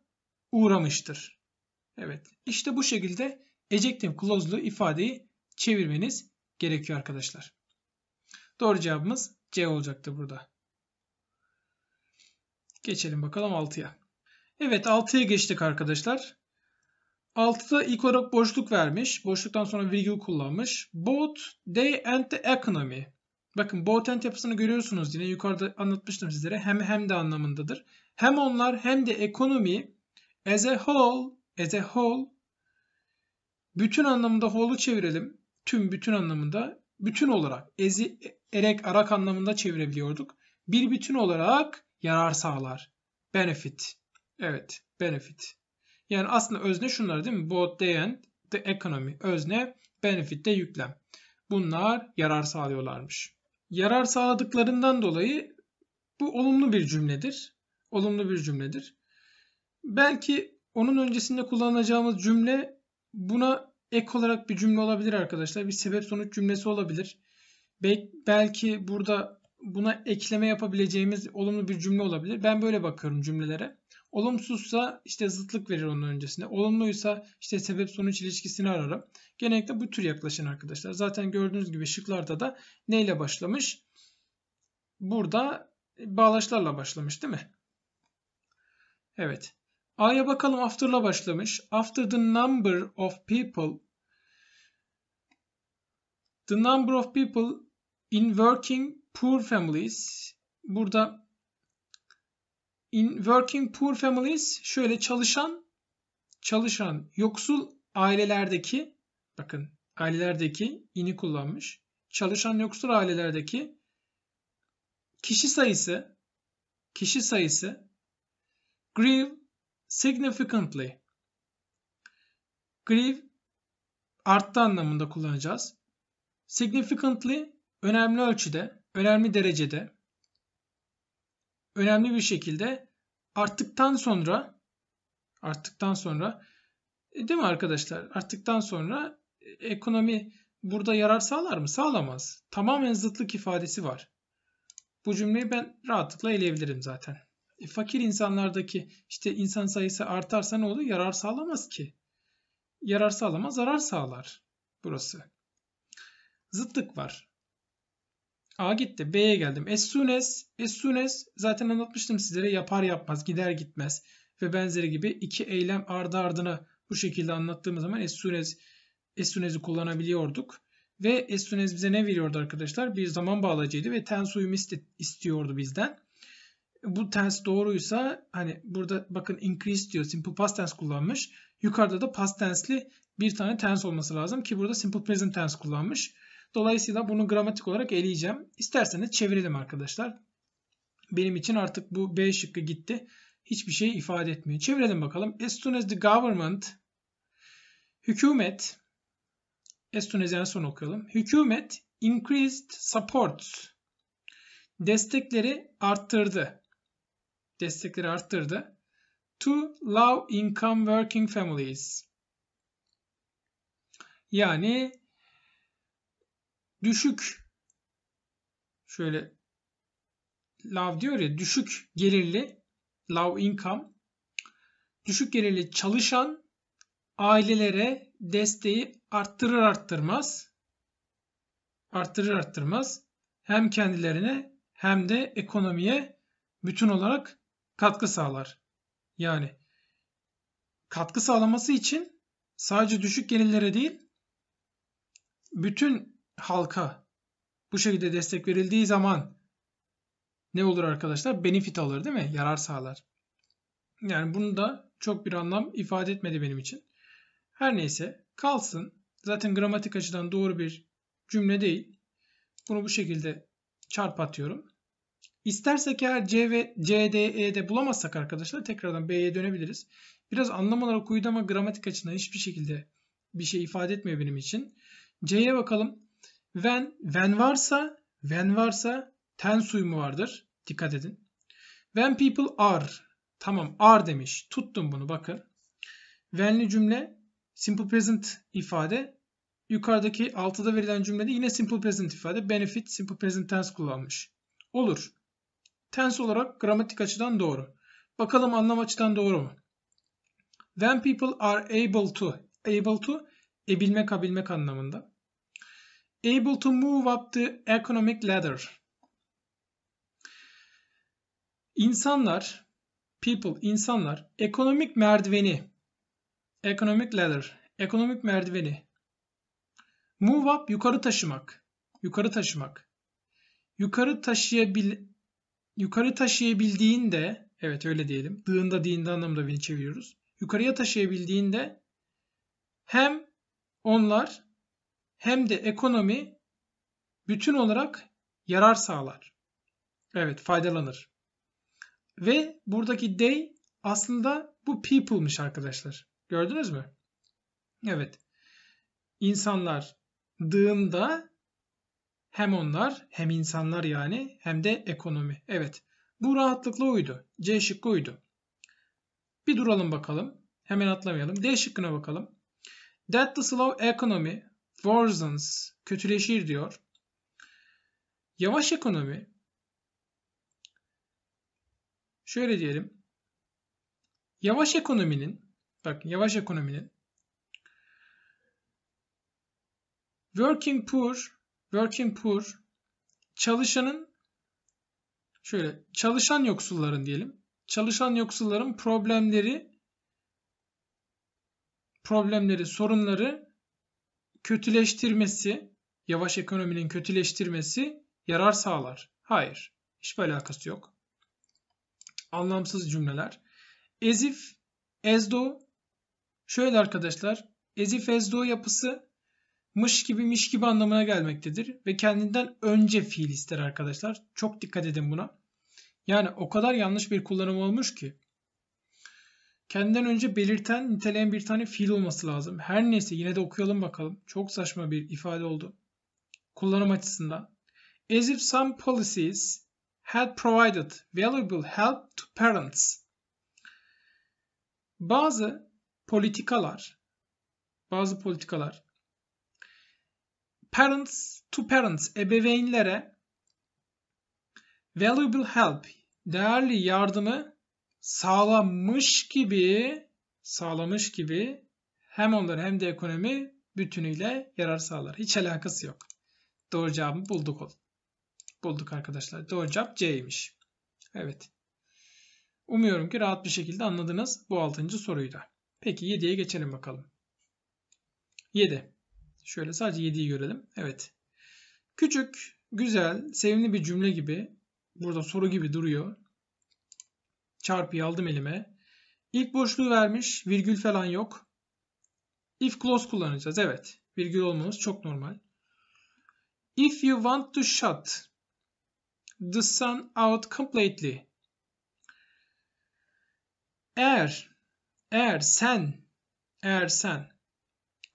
uğramıştır. Evet işte bu şekilde ejective clause'lu ifadeyi çevirmeniz gerekiyor arkadaşlar. Doğru cevabımız C olacaktı burada. Geçelim bakalım 6'ya. Evet 6'ya geçtik arkadaşlar. 6'da ilk olarak boşluk vermiş. Boşluktan sonra virgül kullanmış. Both they and the economy. Bakın Botent yapısını görüyorsunuz yine yukarıda anlatmıştım sizlere. Hem hem de anlamındadır. Hem onlar hem de ekonomi as a whole, as a whole bütün anlamında whole'u çevirelim. Tüm bütün anlamında bütün olarak ezi erek arak anlamında çevirebiliyorduk. Bir bütün olarak yarar sağlar. Benefit. Evet, benefit. Yani aslında özne şunlar değil mi? Both the end, the economy. Özne, benefit de yüklem. Bunlar yarar sağlıyorlarmış yarar sağladıklarından dolayı bu olumlu bir cümledir. Olumlu bir cümledir. Belki onun öncesinde kullanacağımız cümle buna ek olarak bir cümle olabilir arkadaşlar. Bir sebep sonuç cümlesi olabilir. Belki burada buna ekleme yapabileceğimiz olumlu bir cümle olabilir. Ben böyle bakıyorum cümlelere. Olumsuzsa işte zıtlık verir onun öncesinde. Olumluysa işte sebep sonuç ilişkisini ararım. Genellikle bu tür yaklaşın arkadaşlar. Zaten gördüğünüz gibi şıklarda da neyle başlamış? Burada bağlaçlarla başlamış değil mi? Evet. A'ya bakalım after'la başlamış. After the number of people the number of people in working poor families burada In working poor families şöyle çalışan çalışan yoksul ailelerdeki bakın ailelerdeki ini kullanmış. Çalışan yoksul ailelerdeki kişi sayısı kişi sayısı grieve significantly grieve arttı anlamında kullanacağız. Significantly önemli ölçüde, önemli derecede önemli bir şekilde arttıktan sonra arttıktan sonra e, değil mi arkadaşlar? Arttıktan sonra e, ekonomi burada yarar sağlar mı? Sağlamaz. Tamamen zıtlık ifadesi var. Bu cümleyi ben rahatlıkla eleyebilirim zaten. E, fakir insanlardaki işte insan sayısı artarsa ne olur? Yarar sağlamaz ki. Yarar sağlama zarar sağlar burası. Zıtlık var. A gitti. B'ye geldim. As soon as, as soon as zaten anlatmıştım sizlere yapar yapmaz, gider gitmez ve benzeri gibi iki eylem ardı ardına bu şekilde anlattığımız zaman as soon as, as soon as'i kullanabiliyorduk. Ve as soon as bize ne veriyordu arkadaşlar? Bir zaman bağlacıydı ve tense uyumu istiyordu bizden. Bu tense doğruysa hani burada bakın increase diyor. Simple past tense kullanmış. Yukarıda da past tense'li bir tane tense olması lazım ki burada simple present tense kullanmış. Dolayısıyla bunu gramatik olarak eleyeceğim. İsterseniz çevirelim arkadaşlar. Benim için artık bu B şıkkı gitti. Hiçbir şey ifade etmiyor. Çevirelim bakalım. As soon as the government hükümet as soon as en son okuyalım. Hükümet increased support destekleri arttırdı. Destekleri arttırdı. To low income working families. Yani düşük şöyle lav diyor ya düşük gelirli lav income düşük gelirli çalışan ailelere desteği arttırır arttırmaz arttırır arttırmaz hem kendilerine hem de ekonomiye bütün olarak katkı sağlar. Yani katkı sağlaması için sadece düşük gelirlere değil bütün halka bu şekilde destek verildiği zaman ne olur arkadaşlar? Benefit alır değil mi? Yarar sağlar. Yani bunu da çok bir anlam ifade etmedi benim için. Her neyse kalsın. Zaten gramatik açıdan doğru bir cümle değil. Bunu bu şekilde çarp atıyorum. İstersek eğer C ve C, D, E'de bulamazsak arkadaşlar tekrardan B'ye dönebiliriz. Biraz anlam olarak uydu ama gramatik açıdan hiçbir şekilde bir şey ifade etmiyor benim için. C'ye bakalım. When, when varsa, when varsa tense uyumu vardır. Dikkat edin. When people are. Tamam are demiş. Tuttum bunu bakın. When'li cümle simple present ifade. Yukarıdaki altıda verilen cümlede yine simple present ifade. Benefit simple present tense kullanmış. Olur. Tense olarak gramatik açıdan doğru. Bakalım anlam açıdan doğru mu? When people are able to. Able to ebilmek abilmek anlamında able to move up the economic ladder. İnsanlar, people, insanlar ekonomik merdiveni, economic ladder, ekonomik merdiveni. Move up yukarı taşımak, yukarı taşımak. Yukarı taşıyabil, yukarı taşıyabildiğinde, evet öyle diyelim, dığında dinde anlamda beni çeviriyoruz. Yukarıya taşıyabildiğinde hem onlar hem de ekonomi bütün olarak yarar sağlar. Evet faydalanır. Ve buradaki they aslında bu people'mış arkadaşlar. Gördünüz mü? Evet. İnsanlar dığında hem onlar hem insanlar yani hem de ekonomi. Evet. Bu rahatlıkla uydu. C şıkkı uydu. Bir duralım bakalım. Hemen atlamayalım. D şıkkına bakalım. That the slow economy worsens, kötüleşir diyor. Yavaş ekonomi, şöyle diyelim, yavaş ekonominin, bak yavaş ekonominin, working poor, working poor, çalışanın, şöyle çalışan yoksulların diyelim, çalışan yoksulların problemleri, problemleri, sorunları kötüleştirmesi, yavaş ekonominin kötüleştirmesi yarar sağlar. Hayır. Hiçbir alakası yok. Anlamsız cümleler. Ezif, ezdo. Şöyle arkadaşlar. Ezif ezdo yapısı mış gibi miş gibi anlamına gelmektedir. Ve kendinden önce fiil ister arkadaşlar. Çok dikkat edin buna. Yani o kadar yanlış bir kullanım olmuş ki. Kendinden önce belirten, niteleyen bir tane fiil olması lazım. Her neyse yine de okuyalım bakalım. Çok saçma bir ifade oldu. Kullanım açısından. As if some policies had provided valuable help to parents. Bazı politikalar, bazı politikalar parents to parents ebeveynlere valuable help değerli yardımı sağlamış gibi sağlamış gibi hem onları hem de ekonomi bütünüyle yarar sağlar. Hiç alakası yok. Doğru cevabı bulduk ol. Bulduk arkadaşlar. Doğru cevap C'ymiş. Evet. Umuyorum ki rahat bir şekilde anladınız bu 6. soruyu da. Peki 7'ye geçelim bakalım. 7. Şöyle sadece 7'yi görelim. Evet. Küçük, güzel, sevimli bir cümle gibi burada soru gibi duruyor. Çarpıyı aldım elime. İlk boşluğu vermiş. Virgül falan yok. If clause kullanacağız. Evet. Virgül olmamız çok normal. If you want to shut the sun out completely. Eğer eğer sen eğer sen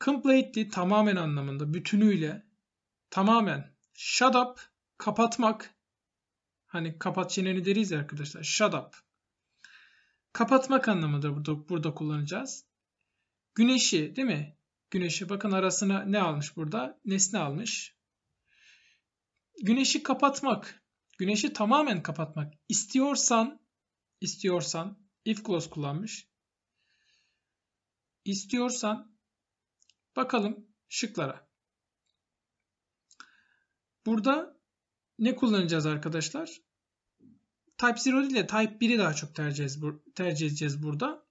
completely tamamen anlamında bütünüyle tamamen shut up kapatmak hani kapat çeneni deriz ya arkadaşlar shut up kapatmak anlamında burada, burada kullanacağız. Güneşi değil mi? Güneşi bakın arasına ne almış burada? Nesne almış. Güneşi kapatmak. Güneşi tamamen kapatmak. İstiyorsan, istiyorsan if clause kullanmış. İstiyorsan bakalım şıklara. Burada ne kullanacağız arkadaşlar? Type 0 değil de Type 1'i daha çok tercih edeceğiz, tercih edeceğiz burada.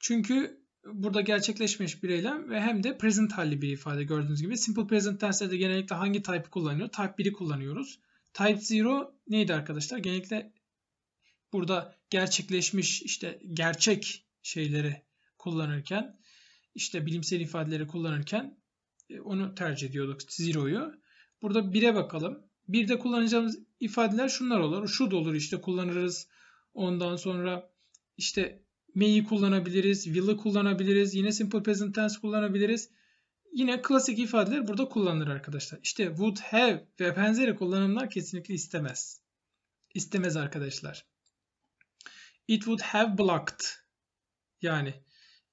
Çünkü burada gerçekleşmiş bir eylem ve hem de present halli bir ifade gördüğünüz gibi. Simple present tense'de genellikle hangi type kullanıyor? Type 1'i kullanıyoruz. Type 0 neydi arkadaşlar? Genellikle burada gerçekleşmiş işte gerçek şeyleri kullanırken işte bilimsel ifadeleri kullanırken e, onu tercih ediyorduk zero'yu. Burada 1'e bakalım. Bir de kullanacağımız ifadeler şunlar olur. Şu da olur işte kullanırız. Ondan sonra işte may'i kullanabiliriz, will'ı kullanabiliriz, yine simple present tense kullanabiliriz. Yine klasik ifadeler burada kullanılır arkadaşlar. İşte would have ve benzeri kullanımlar kesinlikle istemez. İstemez arkadaşlar. It would have blocked. Yani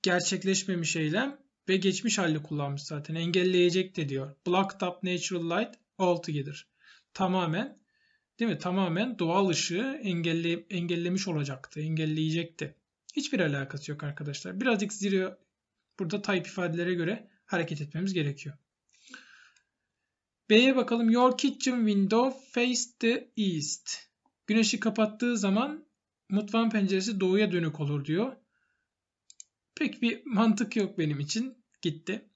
gerçekleşmemiş eylem ve geçmiş hali kullanmış zaten. Engelleyecek de diyor. Blocked up natural light altogether tamamen değil mi? Tamamen doğal ışığı engelle, engellemiş olacaktı, engelleyecekti. Hiçbir alakası yok arkadaşlar. Birazcık zira burada type ifadelere göre hareket etmemiz gerekiyor. B'ye bakalım. Your kitchen window faced the east. Güneşi kapattığı zaman mutfağın penceresi doğuya dönük olur diyor. Pek bir mantık yok benim için. Gitti.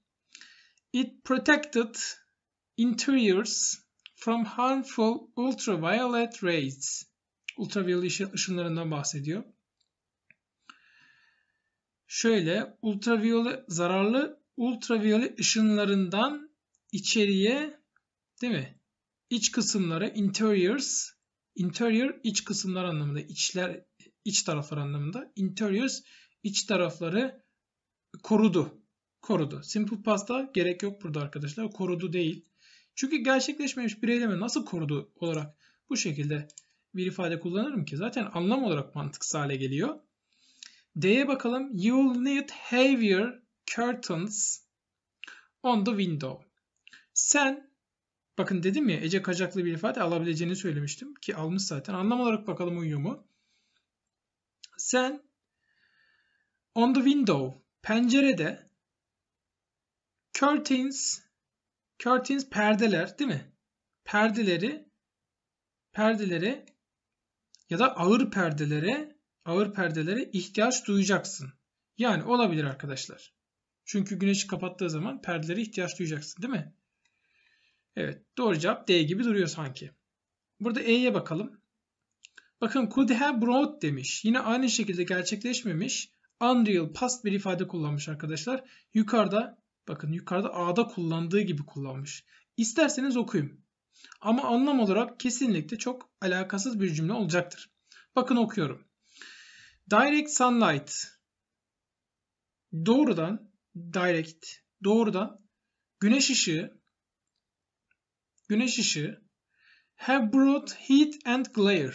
It protected interiors from harmful ultraviolet rays. Ultraviyole ışınlarından bahsediyor. Şöyle ultraviyole zararlı ultraviyole ışınlarından içeriye değil mi? İç kısımlara interiors interior iç kısımlar anlamında içler iç taraflar anlamında interiors iç tarafları korudu. Korudu. Simple pasta gerek yok burada arkadaşlar. Korudu değil. Çünkü gerçekleşmemiş bir eylemi nasıl korudu olarak bu şekilde bir ifade kullanırım ki zaten anlam olarak mantıksız hale geliyor. D'ye bakalım. You'll need heavier curtains on the window. Sen bakın dedim ya Ece Kacaklı bir ifade alabileceğini söylemiştim ki almış zaten. Anlam olarak bakalım uyuyor mu? Sen on the window pencerede curtains Curtains perdeler değil mi? Perdeleri perdeleri ya da ağır perdelere ağır perdelere ihtiyaç duyacaksın. Yani olabilir arkadaşlar. Çünkü güneşi kapattığı zaman perdelere ihtiyaç duyacaksın değil mi? Evet doğru cevap D gibi duruyor sanki. Burada E'ye bakalım. Bakın could have brought demiş. Yine aynı şekilde gerçekleşmemiş. Unreal past bir ifade kullanmış arkadaşlar. Yukarıda Bakın yukarıda A'da kullandığı gibi kullanmış. İsterseniz okuyayım. Ama anlam olarak kesinlikle çok alakasız bir cümle olacaktır. Bakın okuyorum. Direct sunlight doğrudan direct doğrudan güneş ışığı güneş ışığı have brought heat and glare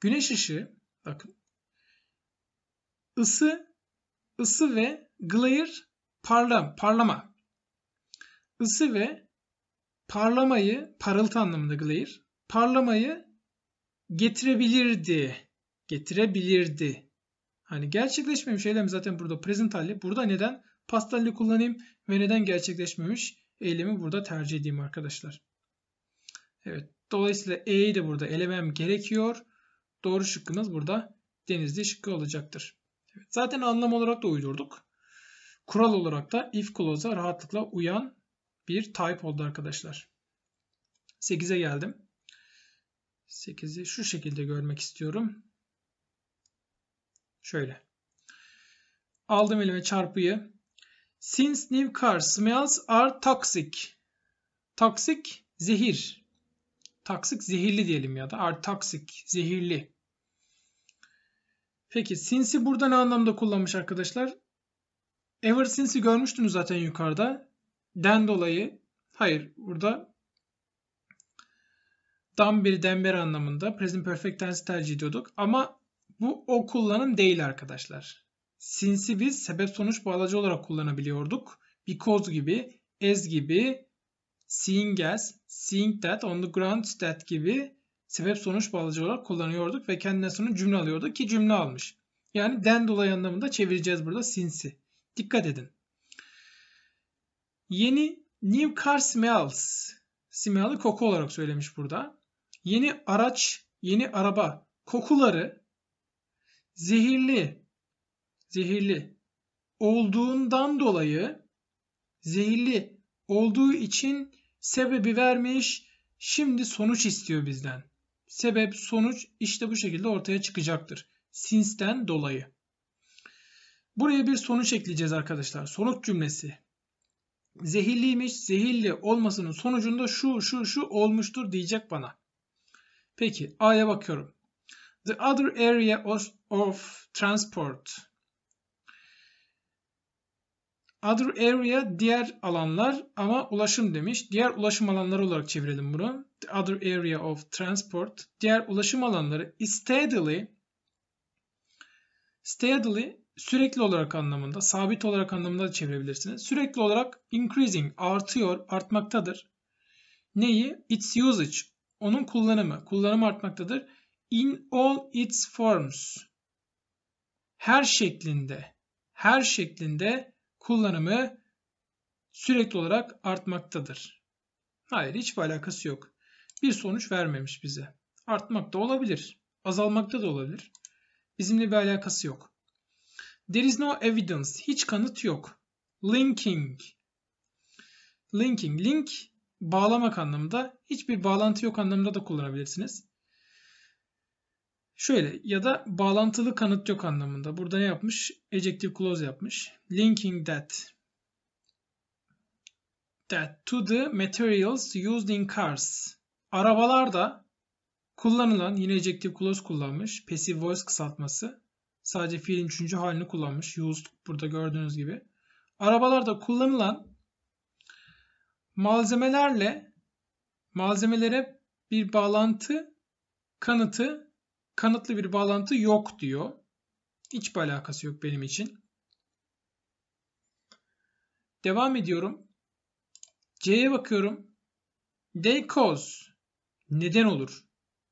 güneş ışığı bakın ısı ısı ve glare parla, parlama. Isı ve parlamayı, parıltı anlamında glare, parlamayı getirebilirdi. Getirebilirdi. Hani gerçekleşmemiş eylem zaten burada present Burada neden pastelli kullanayım ve neden gerçekleşmemiş eylemi burada tercih edeyim arkadaşlar. Evet. Dolayısıyla E'yi de burada elemem gerekiyor. Doğru şıkkımız burada denizli şıkkı olacaktır. Evet, zaten anlam olarak da uydurduk. Kural olarak da if clause'a rahatlıkla uyan bir type oldu arkadaşlar. 8'e geldim. 8'i şu şekilde görmek istiyorum. Şöyle. Aldım elime çarpıyı. Since new car smells are toxic. Toxic zehir. Toxic zehirli diyelim ya da are toxic zehirli. Peki since'i burada ne anlamda kullanmış arkadaşlar? Ever since'i görmüştünüz zaten yukarıda. Den dolayı hayır burada dan birden beri anlamında present perfect tense tercih ediyorduk. Ama bu o kullanım değil arkadaşlar. Since'i biz sebep sonuç bağlacı olarak kullanabiliyorduk. Because gibi, as gibi, seeing as, seeing that, on the ground that gibi sebep sonuç bağlacı olarak kullanıyorduk ve kendine sonra cümle alıyordu ki cümle almış. Yani den dolayı anlamında çevireceğiz burada sinsi. Dikkat edin. Yeni New Car Smells. Smell'ı koku olarak söylemiş burada. Yeni araç, yeni araba kokuları zehirli, zehirli olduğundan dolayı zehirli olduğu için sebebi vermiş. Şimdi sonuç istiyor bizden. Sebep sonuç işte bu şekilde ortaya çıkacaktır. Sins'ten dolayı. Buraya bir sonuç ekleyeceğiz arkadaşlar. Sonuç cümlesi. Zehirliymiş, zehirli olmasının sonucunda şu şu şu olmuştur diyecek bana. Peki A'ya bakıyorum. The other area of, of transport. Other area diğer alanlar ama ulaşım demiş. Diğer ulaşım alanları olarak çevirelim bunu. The other area of transport. Diğer ulaşım alanları steadily steadily sürekli olarak anlamında, sabit olarak anlamında da çevirebilirsiniz. Sürekli olarak increasing, artıyor, artmaktadır. Neyi? Its usage, onun kullanımı, kullanımı artmaktadır. In all its forms, her şeklinde, her şeklinde kullanımı sürekli olarak artmaktadır. Hayır, hiçbir alakası yok. Bir sonuç vermemiş bize. Artmakta olabilir, azalmakta da olabilir. Bizimle bir alakası yok. There is no evidence. Hiç kanıt yok. Linking. Linking. Link bağlamak anlamında. Hiçbir bağlantı yok anlamında da kullanabilirsiniz. Şöyle ya da bağlantılı kanıt yok anlamında. Burada ne yapmış? Adjective clause yapmış. Linking that. That to the materials used in cars. Arabalarda kullanılan yine adjective clause kullanmış. Passive voice kısaltması. Sadece fiilin üçüncü halini kullanmış. Used burada gördüğünüz gibi. Arabalarda kullanılan malzemelerle malzemelere bir bağlantı kanıtı kanıtlı bir bağlantı yok diyor. Hiçbir alakası yok benim için. Devam ediyorum. C'ye bakıyorum. They cause. Neden olur.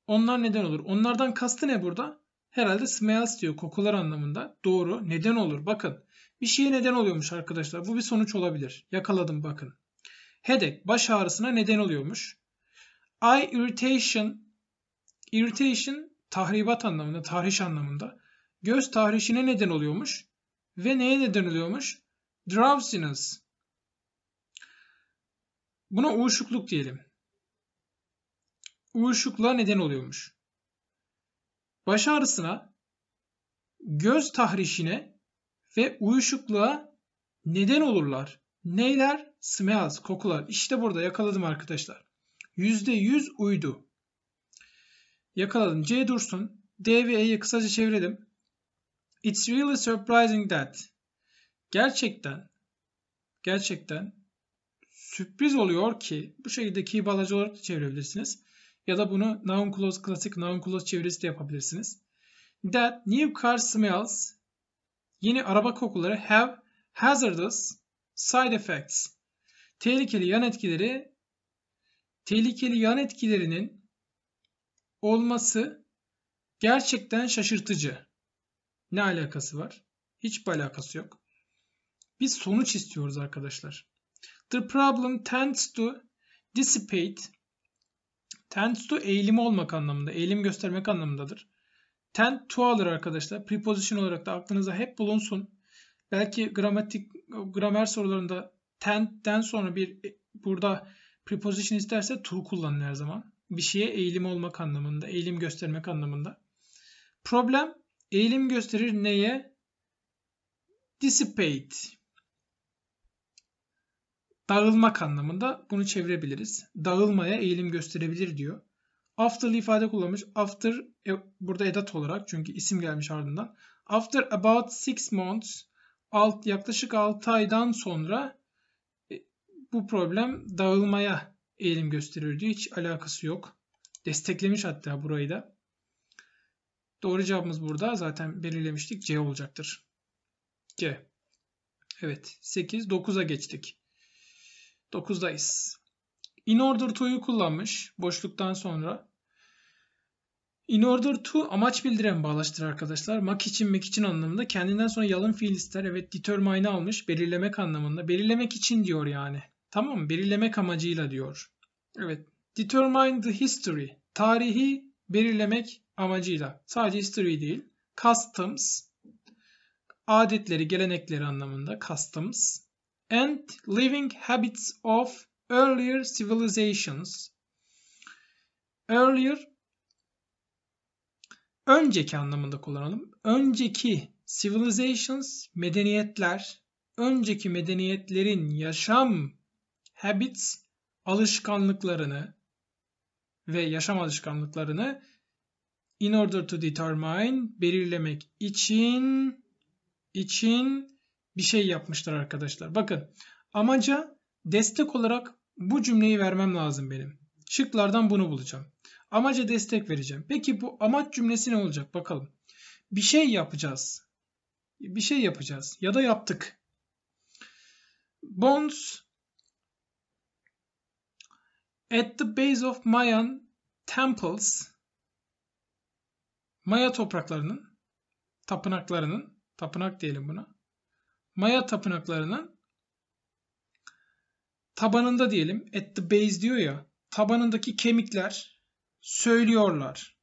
Onlar neden olur. Onlardan kastı ne burada? Herhalde smells diyor kokular anlamında. Doğru. Neden olur. Bakın. Bir şeye neden oluyormuş arkadaşlar. Bu bir sonuç olabilir. Yakaladım bakın. Headache baş ağrısına neden oluyormuş. Eye irritation irritation tahribat anlamında, tahriş anlamında. Göz tahrişine neden oluyormuş. Ve neye neden oluyormuş? Drowsiness. Buna uyuşukluk diyelim. Uyuşukluğa neden oluyormuş baş ağrısına, göz tahrişine ve uyuşukluğa neden olurlar. Neyler? Smells, kokular. İşte burada yakaladım arkadaşlar. %100 uydu. Yakaladım. C dursun. D ve E'yi kısaca çevirelim. It's really surprising that. Gerçekten, gerçekten sürpriz oluyor ki bu şekilde key bağlacı olarak da çevirebilirsiniz ya da bunu noun clause klasik noun clause çevirisi de yapabilirsiniz. That new car smells yeni araba kokuları have hazardous side effects tehlikeli yan etkileri tehlikeli yan etkilerinin olması gerçekten şaşırtıcı. Ne alakası var? Hiçbir alakası yok. Biz sonuç istiyoruz arkadaşlar. The problem tends to dissipate Tend to eğilimi olmak anlamında, eğilim göstermek anlamındadır. Tend to alır arkadaşlar. Preposition olarak da aklınıza hep bulunsun. Belki gramatik gramer sorularında tend'den sonra bir e, burada preposition isterse to kullanın her zaman. Bir şeye eğilim olmak anlamında, eğilim göstermek anlamında. Problem eğilim gösterir neye? Dissipate. Dağılmak anlamında bunu çevirebiliriz. Dağılmaya eğilim gösterebilir diyor. After'lı ifade kullanmış. After e, burada edat olarak çünkü isim gelmiş ardından. After about six months alt, yaklaşık 6 aydan sonra e, bu problem dağılmaya eğilim gösterir diyor. Hiç alakası yok. Desteklemiş hatta burayı da. Doğru cevabımız burada. Zaten belirlemiştik. C olacaktır. C. Evet. 8. 9'a geçtik. 9'dayız. In order to'yu kullanmış boşluktan sonra. In order to amaç bildiren bağlaştır arkadaşlar. Mak için mek için anlamında kendinden sonra yalın fiil ister. Evet determine almış belirlemek anlamında. Belirlemek için diyor yani. Tamam mı? Belirlemek amacıyla diyor. Evet. Determine the history. Tarihi belirlemek amacıyla. Sadece history değil. Customs. Adetleri, gelenekleri anlamında. Customs and living habits of earlier civilizations. Earlier önceki anlamında kullanalım. Önceki civilizations medeniyetler, önceki medeniyetlerin yaşam habits alışkanlıklarını ve yaşam alışkanlıklarını in order to determine belirlemek için için bir şey yapmışlar arkadaşlar. Bakın amaca destek olarak bu cümleyi vermem lazım benim. Şıklardan bunu bulacağım. Amaca destek vereceğim. Peki bu amaç cümlesi ne olacak bakalım. Bir şey yapacağız. Bir şey yapacağız ya da yaptık. Bones at the base of Mayan temples Maya topraklarının tapınaklarının tapınak diyelim buna Maya tapınaklarının tabanında diyelim at the base diyor ya tabanındaki kemikler söylüyorlar.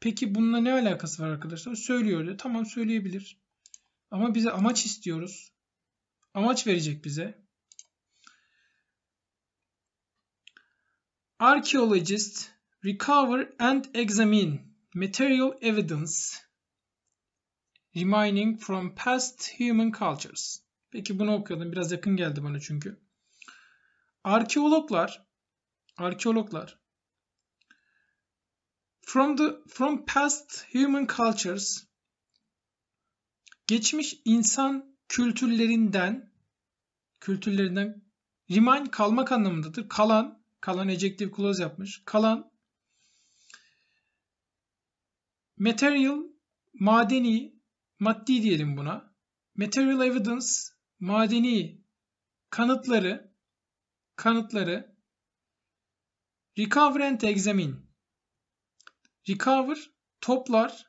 Peki bununla ne alakası var arkadaşlar? Söylüyor diyor. Tamam söyleyebilir. Ama bize amaç istiyoruz. Amaç verecek bize. Archaeologist recover and examine material evidence Remaining from past human cultures. Peki bunu okuyalım. Biraz yakın geldi bana çünkü. Arkeologlar arkeologlar from the from past human cultures geçmiş insan kültürlerinden kültürlerinden remain kalmak anlamındadır. Kalan kalan ejective clause yapmış. Kalan material madeni maddi diyelim buna. Material evidence, madeni kanıtları, kanıtları recover and examine. Recover toplar,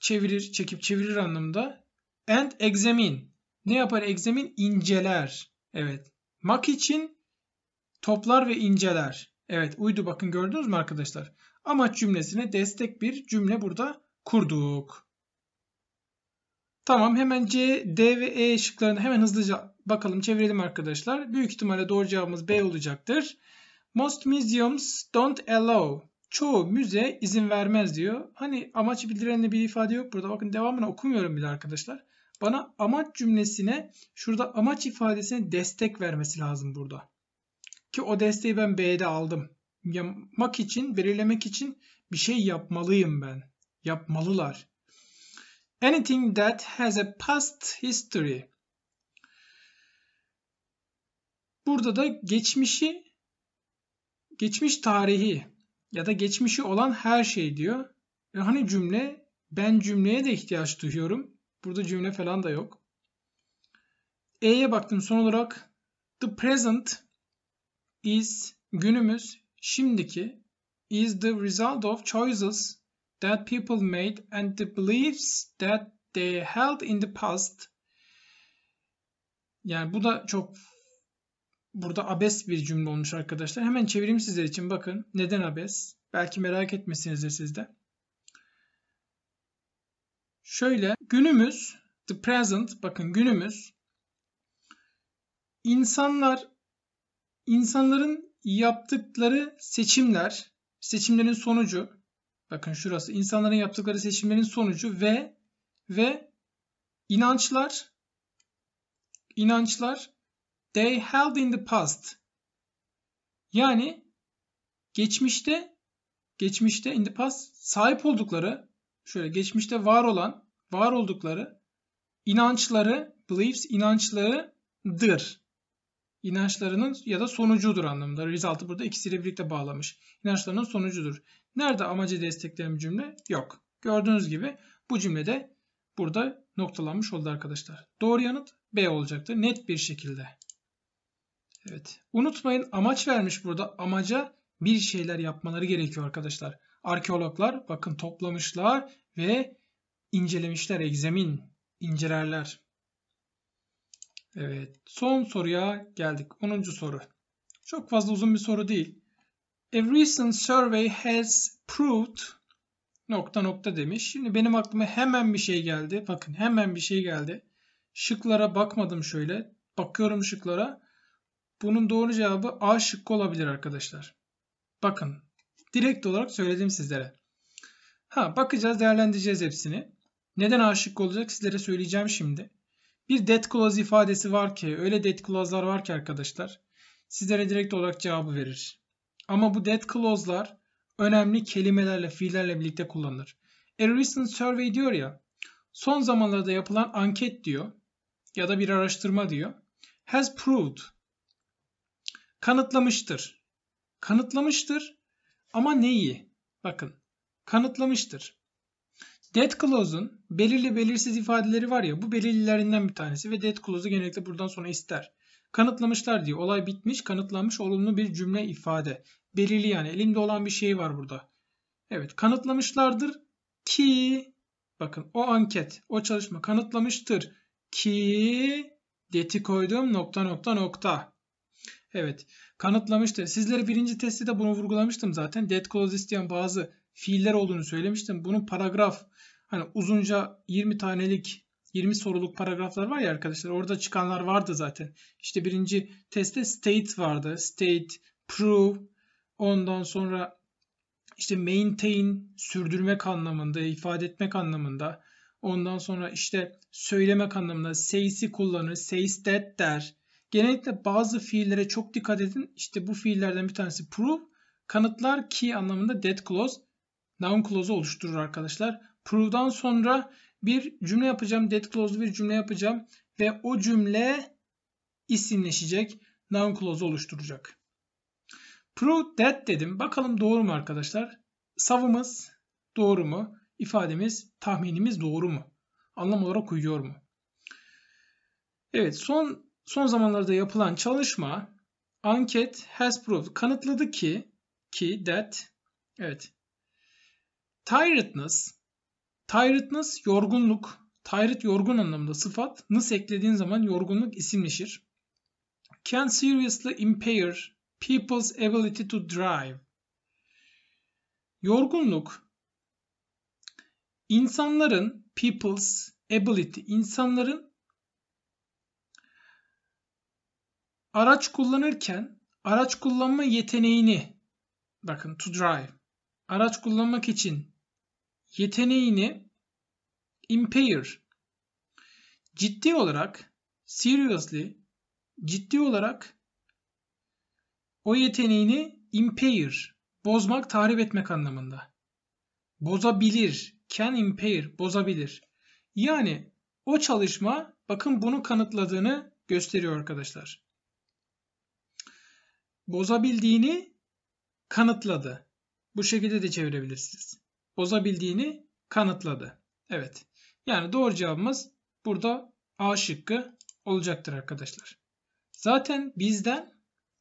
çevirir, çekip çevirir anlamda, And examine. Ne yapar examine? inceler, Evet. Mak için toplar ve inceler. Evet uydu bakın gördünüz mü arkadaşlar? Amaç cümlesine destek bir cümle burada kurduk. Tamam hemen C, D ve E şıklarını hemen hızlıca bakalım çevirelim arkadaşlar. Büyük ihtimalle doğru cevabımız B olacaktır. Most museums don't allow. Çoğu müze izin vermez diyor. Hani amaç bildirenli bir ifade yok burada. Bakın devamını okumuyorum bile arkadaşlar. Bana amaç cümlesine şurada amaç ifadesine destek vermesi lazım burada. Ki o desteği ben B'de aldım. Yapmak için, belirlemek için bir şey yapmalıyım ben. Yapmalılar anything that has a past history. Burada da geçmişi, geçmiş tarihi ya da geçmişi olan her şey diyor. E hani cümle, ben cümleye de ihtiyaç duyuyorum. Burada cümle falan da yok. E'ye baktım son olarak the present is günümüz, şimdiki is the result of choices that people made and the beliefs that they held in the past. Yani bu da çok burada abes bir cümle olmuş arkadaşlar. Hemen çevireyim sizler için bakın. Neden abes? Belki merak etmişsinizdir siz de. Şöyle günümüz the present bakın günümüz insanlar insanların yaptıkları seçimler seçimlerin sonucu Bakın şurası insanların yaptıkları seçimlerin sonucu ve ve inançlar inançlar they held in the past. Yani geçmişte geçmişte in the past sahip oldukları şöyle geçmişte var olan var oldukları inançları beliefs inançlarıdır inançlarının ya da sonucudur anlamında. Result'ı burada ikisiyle birlikte bağlamış. İnançlarının sonucudur. Nerede amacı destekleyen bir cümle? Yok. Gördüğünüz gibi bu cümlede burada noktalanmış oldu arkadaşlar. Doğru yanıt B olacaktı. Net bir şekilde. Evet. Unutmayın amaç vermiş burada. Amaca bir şeyler yapmaları gerekiyor arkadaşlar. Arkeologlar bakın toplamışlar ve incelemişler. Egzemin incelerler. Evet son soruya geldik. 10. soru. Çok fazla uzun bir soru değil. A recent survey has proved nokta nokta demiş. Şimdi benim aklıma hemen bir şey geldi. Bakın hemen bir şey geldi. Şıklara bakmadım şöyle. Bakıyorum şıklara. Bunun doğru cevabı A şıkkı olabilir arkadaşlar. Bakın direkt olarak söyledim sizlere. Ha bakacağız değerlendireceğiz hepsini. Neden aşık olacak sizlere söyleyeceğim şimdi. Bir dead clause ifadesi var ki öyle dead clause'lar var ki arkadaşlar sizlere direkt olarak cevabı verir. Ama bu dead clause'lar önemli kelimelerle, fiillerle birlikte kullanılır. A recent survey diyor ya, son zamanlarda yapılan anket diyor ya da bir araştırma diyor. Has proved, kanıtlamıştır. Kanıtlamıştır ama neyi? Bakın, kanıtlamıştır. Dead clause'un belirli belirsiz ifadeleri var ya bu belirlilerinden bir tanesi ve dead clause'u genellikle buradan sonra ister. Kanıtlamışlar diye olay bitmiş kanıtlanmış olumlu bir cümle ifade. Belirli yani elimde olan bir şey var burada. Evet kanıtlamışlardır ki bakın o anket o çalışma kanıtlamıştır ki deti koyduğum nokta nokta nokta. Evet kanıtlamıştır. Sizlere birinci testte de bunu vurgulamıştım zaten. Dead clause isteyen bazı fiiller olduğunu söylemiştim. Bunun paragraf hani uzunca 20 tanelik 20 soruluk paragraflar var ya arkadaşlar orada çıkanlar vardı zaten. İşte birinci testte state vardı. State, prove, ondan sonra işte maintain, sürdürmek anlamında, ifade etmek anlamında. Ondan sonra işte söylemek anlamında says'i kullanır, says that der. Genellikle bazı fiillere çok dikkat edin. İşte bu fiillerden bir tanesi prove, kanıtlar ki anlamında that clause noun clause'u oluşturur arkadaşlar. Prove'dan sonra bir cümle yapacağım. Dead clause'lu bir cümle yapacağım. Ve o cümle isimleşecek. Noun clause'u oluşturacak. Prove that dedim. Bakalım doğru mu arkadaşlar? Savımız doğru mu? İfademiz, tahminimiz doğru mu? Anlam olarak uyuyor mu? Evet son son zamanlarda yapılan çalışma anket has proved kanıtladı ki ki that evet Tiredness, tiredness yorgunluk, tired yorgun anlamında sıfat, ness eklediğin zaman yorgunluk isimleşir. Can seriously impair people's ability to drive. Yorgunluk, insanların, people's ability, insanların araç kullanırken araç kullanma yeteneğini bakın to drive araç kullanmak için yeteneğini impair ciddi olarak seriously ciddi olarak o yeteneğini impair bozmak tahrip etmek anlamında. Bozabilir. Can impair bozabilir. Yani o çalışma bakın bunu kanıtladığını gösteriyor arkadaşlar. Bozabildiğini kanıtladı. Bu şekilde de çevirebilirsiniz bozabildiğini kanıtladı. Evet. Yani doğru cevabımız burada A şıkkı olacaktır arkadaşlar. Zaten bizden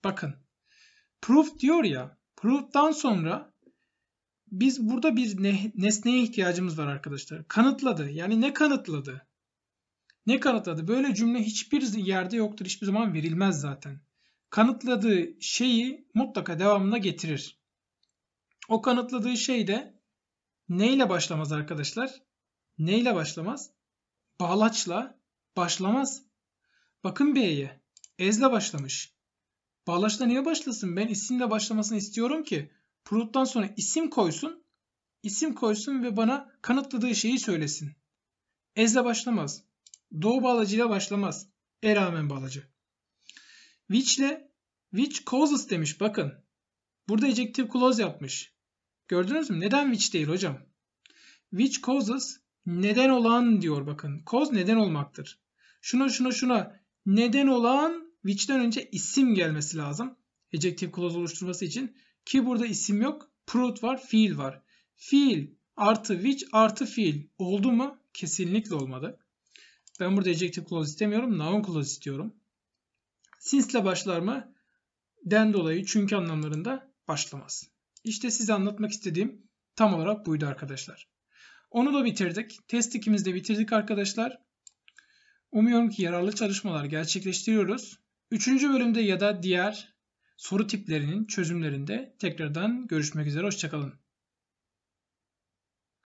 bakın proof diyor ya proof'tan sonra biz burada bir ne, nesneye ihtiyacımız var arkadaşlar. Kanıtladı. Yani ne kanıtladı? Ne kanıtladı? Böyle cümle hiçbir yerde yoktur. Hiçbir zaman verilmez zaten. Kanıtladığı şeyi mutlaka devamına getirir. O kanıtladığı şey de Neyle başlamaz arkadaşlar? Neyle başlamaz? Bağlaçla başlamaz. Bakın B'ye. Ezle başlamış. Bağlaçla niye başlasın? Ben isimle başlamasını istiyorum ki pruttan sonra isim koysun. isim koysun ve bana kanıtladığı şeyi söylesin. Ezle başlamaz. Doğu bağlacıyla başlamaz. E rağmen bağlacı. Whichle, which causes demiş bakın. Burada ejective clause yapmış. Gördünüz mü? Neden which değil hocam? Which causes neden olan diyor bakın. Cause neden olmaktır. Şuna şuna şuna neden olan which'ten önce isim gelmesi lazım. Adjective clause oluşturması için. Ki burada isim yok. Proved var. Fiil var. Fiil artı which artı fiil. Oldu mu? Kesinlikle olmadı. Ben burada adjective clause istemiyorum. Noun clause istiyorum. Since ile başlar mı? Den dolayı çünkü anlamlarında başlamaz. İşte size anlatmak istediğim tam olarak buydu arkadaşlar. Onu da bitirdik. Test 2'mizi de bitirdik arkadaşlar. Umuyorum ki yararlı çalışmalar gerçekleştiriyoruz. Üçüncü bölümde ya da diğer soru tiplerinin çözümlerinde tekrardan görüşmek üzere. Hoşçakalın.